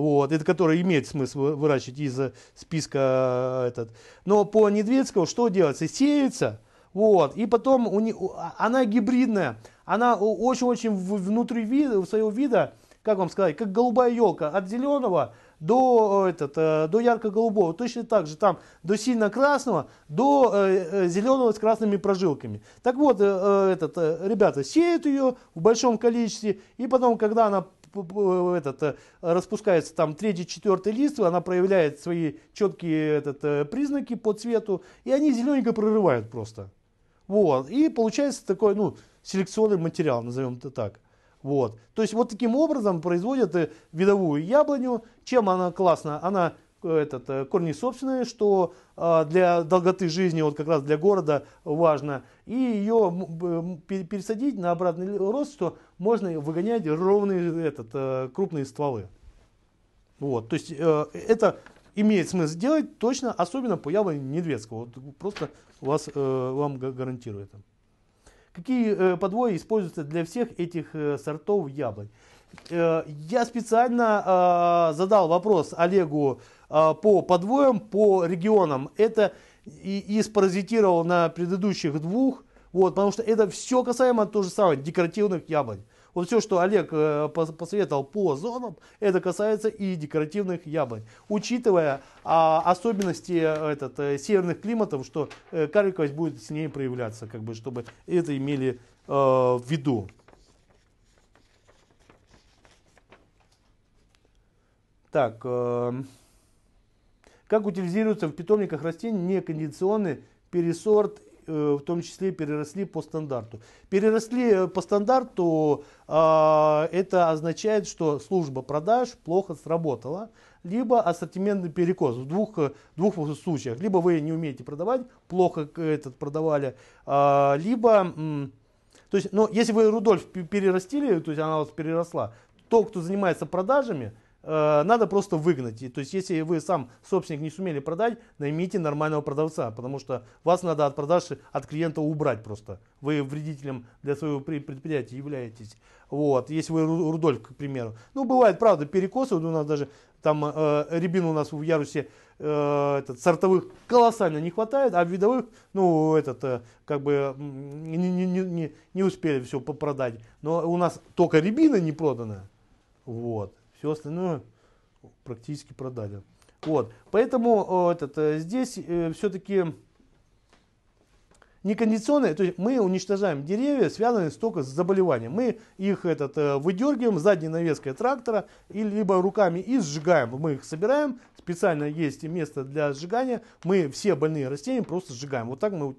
вот, это которые имеет смысл выращивать из э, списка э, этот. Но по Недведскому что делается? Сеется, вот, и потом у не, а, она гибридная, она очень-очень внутри вида, своего вида, как вам сказать, как голубая елка, от зеленого до, э, этот, до ярко-голубого. Точно так же там до сильно-красного, до зеленого с красными прожилками. Так вот, этот, ребята сеют ее в большом количестве, и потом, когда она этот, э, распускается там третий, четвертый лист, она проявляет свои четкие этот, э, признаки по цвету, и они зелененько прорывают просто. Вот. И получается такой, ну, селекционный материал, назовем это так. Вот. То есть вот таким образом производят э, видовую яблоню. Чем она классна? Она этот, э, корни собственные, что а, для долготы жизни, вот как раз для города важно, и ее пересадить на обратный рост, что можно выгонять ровные этот, э, крупные стволы. Вот, то есть э, это имеет смысл сделать точно, особенно по яблоне Недведского. Вот просто вас, вам гарантирую это. Какие подвои используются для всех этих сортов яблонь? Я специально а, задал вопрос Олегу а, по подвоям, по регионам. Это и, и спаразитировал на предыдущих двух, вот, потому что это все касаемо то же самое, декоративных яблонь. Вот все, что Олег э, посоветовал по зонам, это касается и декоративных яблонь. Учитывая а, особенности э, этот, э, северных климатов, что э, карликовость будет сильнее проявляться, как бы, чтобы это имели э, в виду. Так, э, как утилизируются в питомниках растений некондиционные пересорт э, в том числе переросли по стандарту. Переросли э, по стандарту, а, это означает, что служба продаж плохо сработала, либо ассортиментный перекос в двух, э, двух случаях. Либо вы не умеете продавать, плохо этот продавали, а, либо... То есть, но ну, если вы Рудольф перерастили, то есть она у вас переросла, То, кто занимается продажами, Э, надо просто выгнать. И, то есть, если вы сам собственник не сумели продать, наймите нормального продавца, потому что вас надо от продажи от клиента убрать просто. Вы вредителем для своего предприятия являетесь. Вот, если вы Рудольф, к примеру. Ну, бывает, правда, перекосы, вот у нас даже там э, рябина у нас в ярусе э, этот, сортовых колоссально не хватает, а видовых, ну, этот, э, как бы не, не, не, не успели все продать. Но у нас только рябина не продана. Вот. Все остальное практически продали. Вот. Поэтому этот, э, здесь э, все-таки некондиционные, то есть мы уничтожаем деревья, связанные только с заболеванием. Мы их этот, э, выдергиваем задней навеской трактора, и, либо руками и сжигаем. Мы их собираем, специально есть место для сжигания. Мы все больные растения просто сжигаем. Вот так мы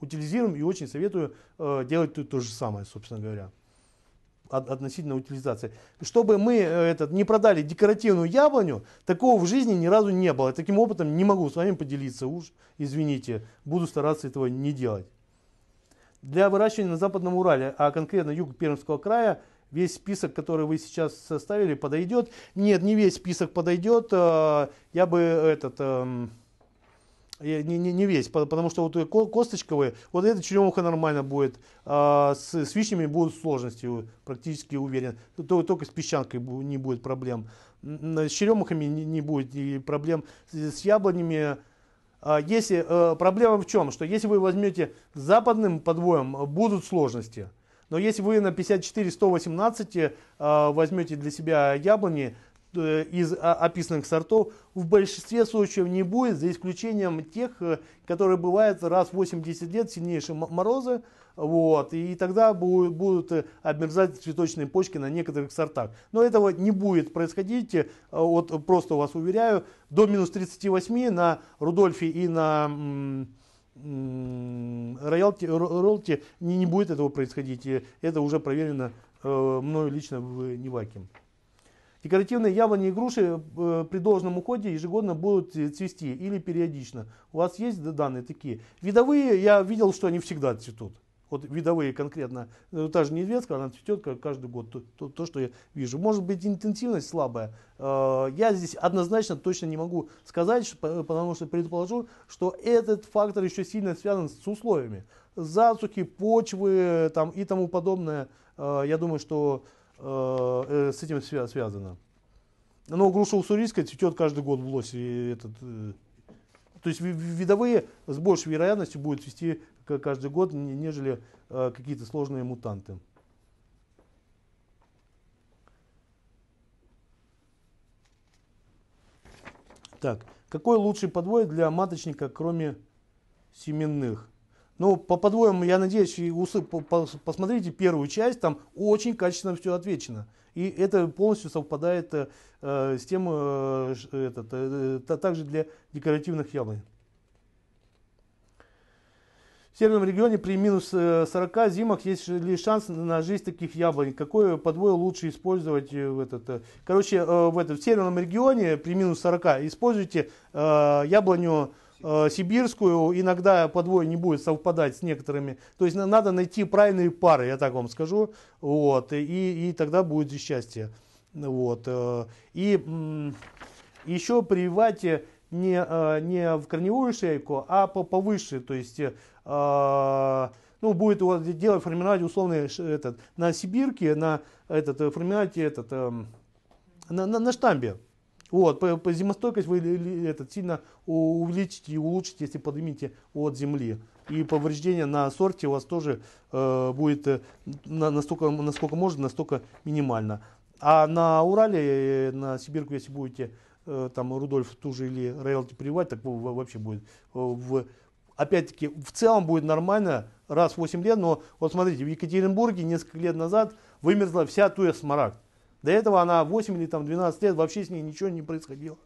утилизируем и очень советую э, делать то, то же самое, собственно говоря относительно утилизации. Чтобы мы э, этот, не продали декоративную яблоню, такого в жизни ни разу не было. Таким опытом не могу с вами поделиться, уж извините, буду стараться этого не делать. Для выращивания на Западном Урале, а конкретно юг Пермского края, весь список, который вы сейчас составили, подойдет. Нет, не весь список подойдет. Э, я бы этот эм, Э, не, не, не весь, потому что вот э, косточковые, вот эта черемуха нормально будет, а с, с вишнями будут сложности, э, практически уверен. Только с песчанкой не будет проблем. С черемухами не будет проблем. С яблонями, а, если, проблема в чем, что если вы возьмете западным подвоем, будут сложности. Но если вы на 54-118 возьмете для себя яблони, Э, из а, описанных сортов в большинстве случаев не будет, за исключением тех, э, которые бывают раз в 80 лет сильнейшие морозы, вот, и тогда будут э, обмерзать цветочные почки на некоторых сортах. Но этого не будет происходить, вот просто вас уверяю, до минус 38 на Рудольфе и на роялти, роялти не, не будет этого происходить. Это уже проверено э, мною лично в Неваке. Декоративные яблони и груши э, при должном уходе ежегодно будут э, цвести или периодично. У вас есть данные такие? Видовые, я видел, что они всегда цветут. Вот видовые конкретно, э, та же недведка, она цветет каждый год, то, то, то, что я вижу. Может быть интенсивность слабая. Я здесь однозначно точно не могу сказать, потому что предположу, что этот фактор еще сильно связан с условиями. Засухи, почвы там, и тому подобное. Я думаю, что Э, э, с этим свя связано. Но груша уссурийская цветет каждый год в лосе. Этот, э, то есть видовые с большей вероятностью будут цвести каждый год, нежели э, какие-то сложные мутанты. Так, какой лучший подвой для маточника, кроме семенных? Ну, по подвоем я надеюсь, и усы, по, по, посмотрите первую часть, там очень качественно все отвечено. И это полностью совпадает э, э с тем, э, этот, э, э также для декоративных яблонь. В северном регионе при минус 40 э, зимах есть ли шанс на жизнь таких яблонь? Какое подвое лучше использовать в этот? Короче, в, этом, в северном регионе при минус 40 используйте яблоню Э, сибирскую, иногда подвой не будет совпадать с некоторыми. То есть надо найти правильные пары, я так вам скажу, вот, и, и тогда будет счастье. Вот, э, и еще прививать не, э, не в корневую шейку, а по повыше, то есть ну, будет вот, делать, формировать условный этот, на сибирке, на этот, формировать этот, эм, на, на, на штамбе, вот, по, по зимостойкость вы этот, сильно увеличите и улучшите, если поднимете от земли. И повреждение на сорте у вас тоже э, будет э, на, настолько, насколько можно, настолько минимально. А на Урале, э, на Сибирку, если будете э, там Рудольф ту же или Рейлти прививать, так вообще будет э, в опять-таки, в целом будет нормально раз в 8 лет, но вот смотрите, в Екатеринбурге несколько лет назад вымерзла вся туя смарагд. До этого она 8 или там 12 лет вообще с ней ничего не происходило.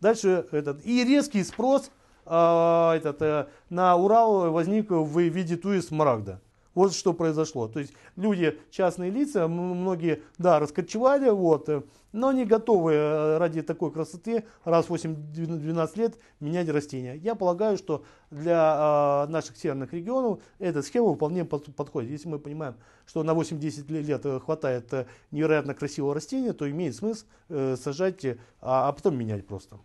Дальше этот. И резкий спрос э, этот, э, на Урал возник в виде туи смарагда. Вот что произошло. То есть люди, частные лица, многие, да, раскочевали, вот, э, но не готовы э, ради такой красоты раз в 8-12 лет менять растения. Я полагаю, что для а, наших северных регионов эта схема вполне подходит. Если мы понимаем, что на 8-10 лет э, хватает невероятно красивого растения, то имеет смысл сажать, а, а потом менять просто.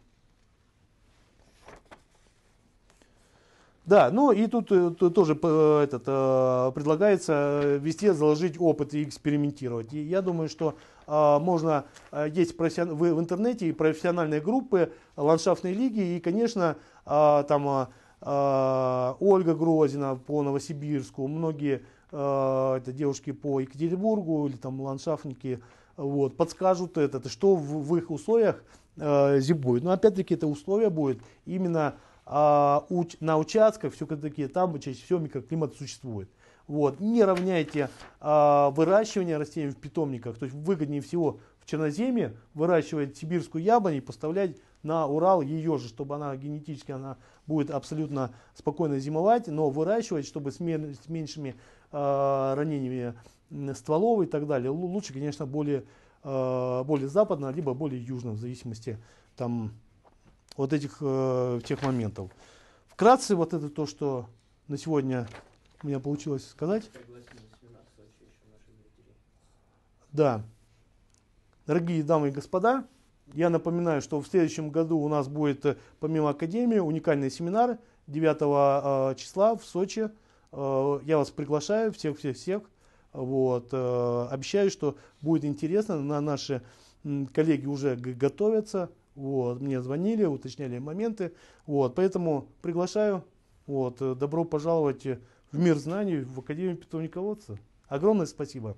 Да, ну и тут э, тоже э, этот, э, предлагается вести, заложить опыт и экспериментировать. И я думаю, что можно есть профессион... в интернете и профессиональные группы, ландшафтной лиги, и, конечно, там Ольга Грозина по Новосибирску, многие это девушки по Екатеринбургу или там ландшафтники вот, подскажут этот, что в, в их условиях э, зимует. Но опять-таки это условия будет именно а, уч, на участках, все-таки там чаще всего микроклимат существует. Вот. Не равняйте а, выращивание растений в питомниках. То есть выгоднее всего в Черноземе выращивать сибирскую яблонь и поставлять на Урал ее же, чтобы она генетически она будет абсолютно спокойно зимовать, но выращивать, чтобы с, мер, с меньшими э, ранениями стволов и так далее. Лучше, конечно, более, э, более западно, либо более южно, в зависимости там, вот этих э, тех моментов. Вкратце вот это то, что на сегодня у меня получилось сказать. Да. Дорогие дамы и господа, я напоминаю, что в следующем году у нас будет, э, помимо Академии, уникальный семинар 9 э, числа в Сочи. Э, я вас приглашаю, всех-всех-всех. Вот. Э, обещаю, что будет интересно. На наши коллеги уже готовятся. Вот, мне звонили, уточняли моменты. Вот, поэтому приглашаю. Вот, э, добро пожаловать э, в мир знаний, в Академию питомниководца. Огромное спасибо.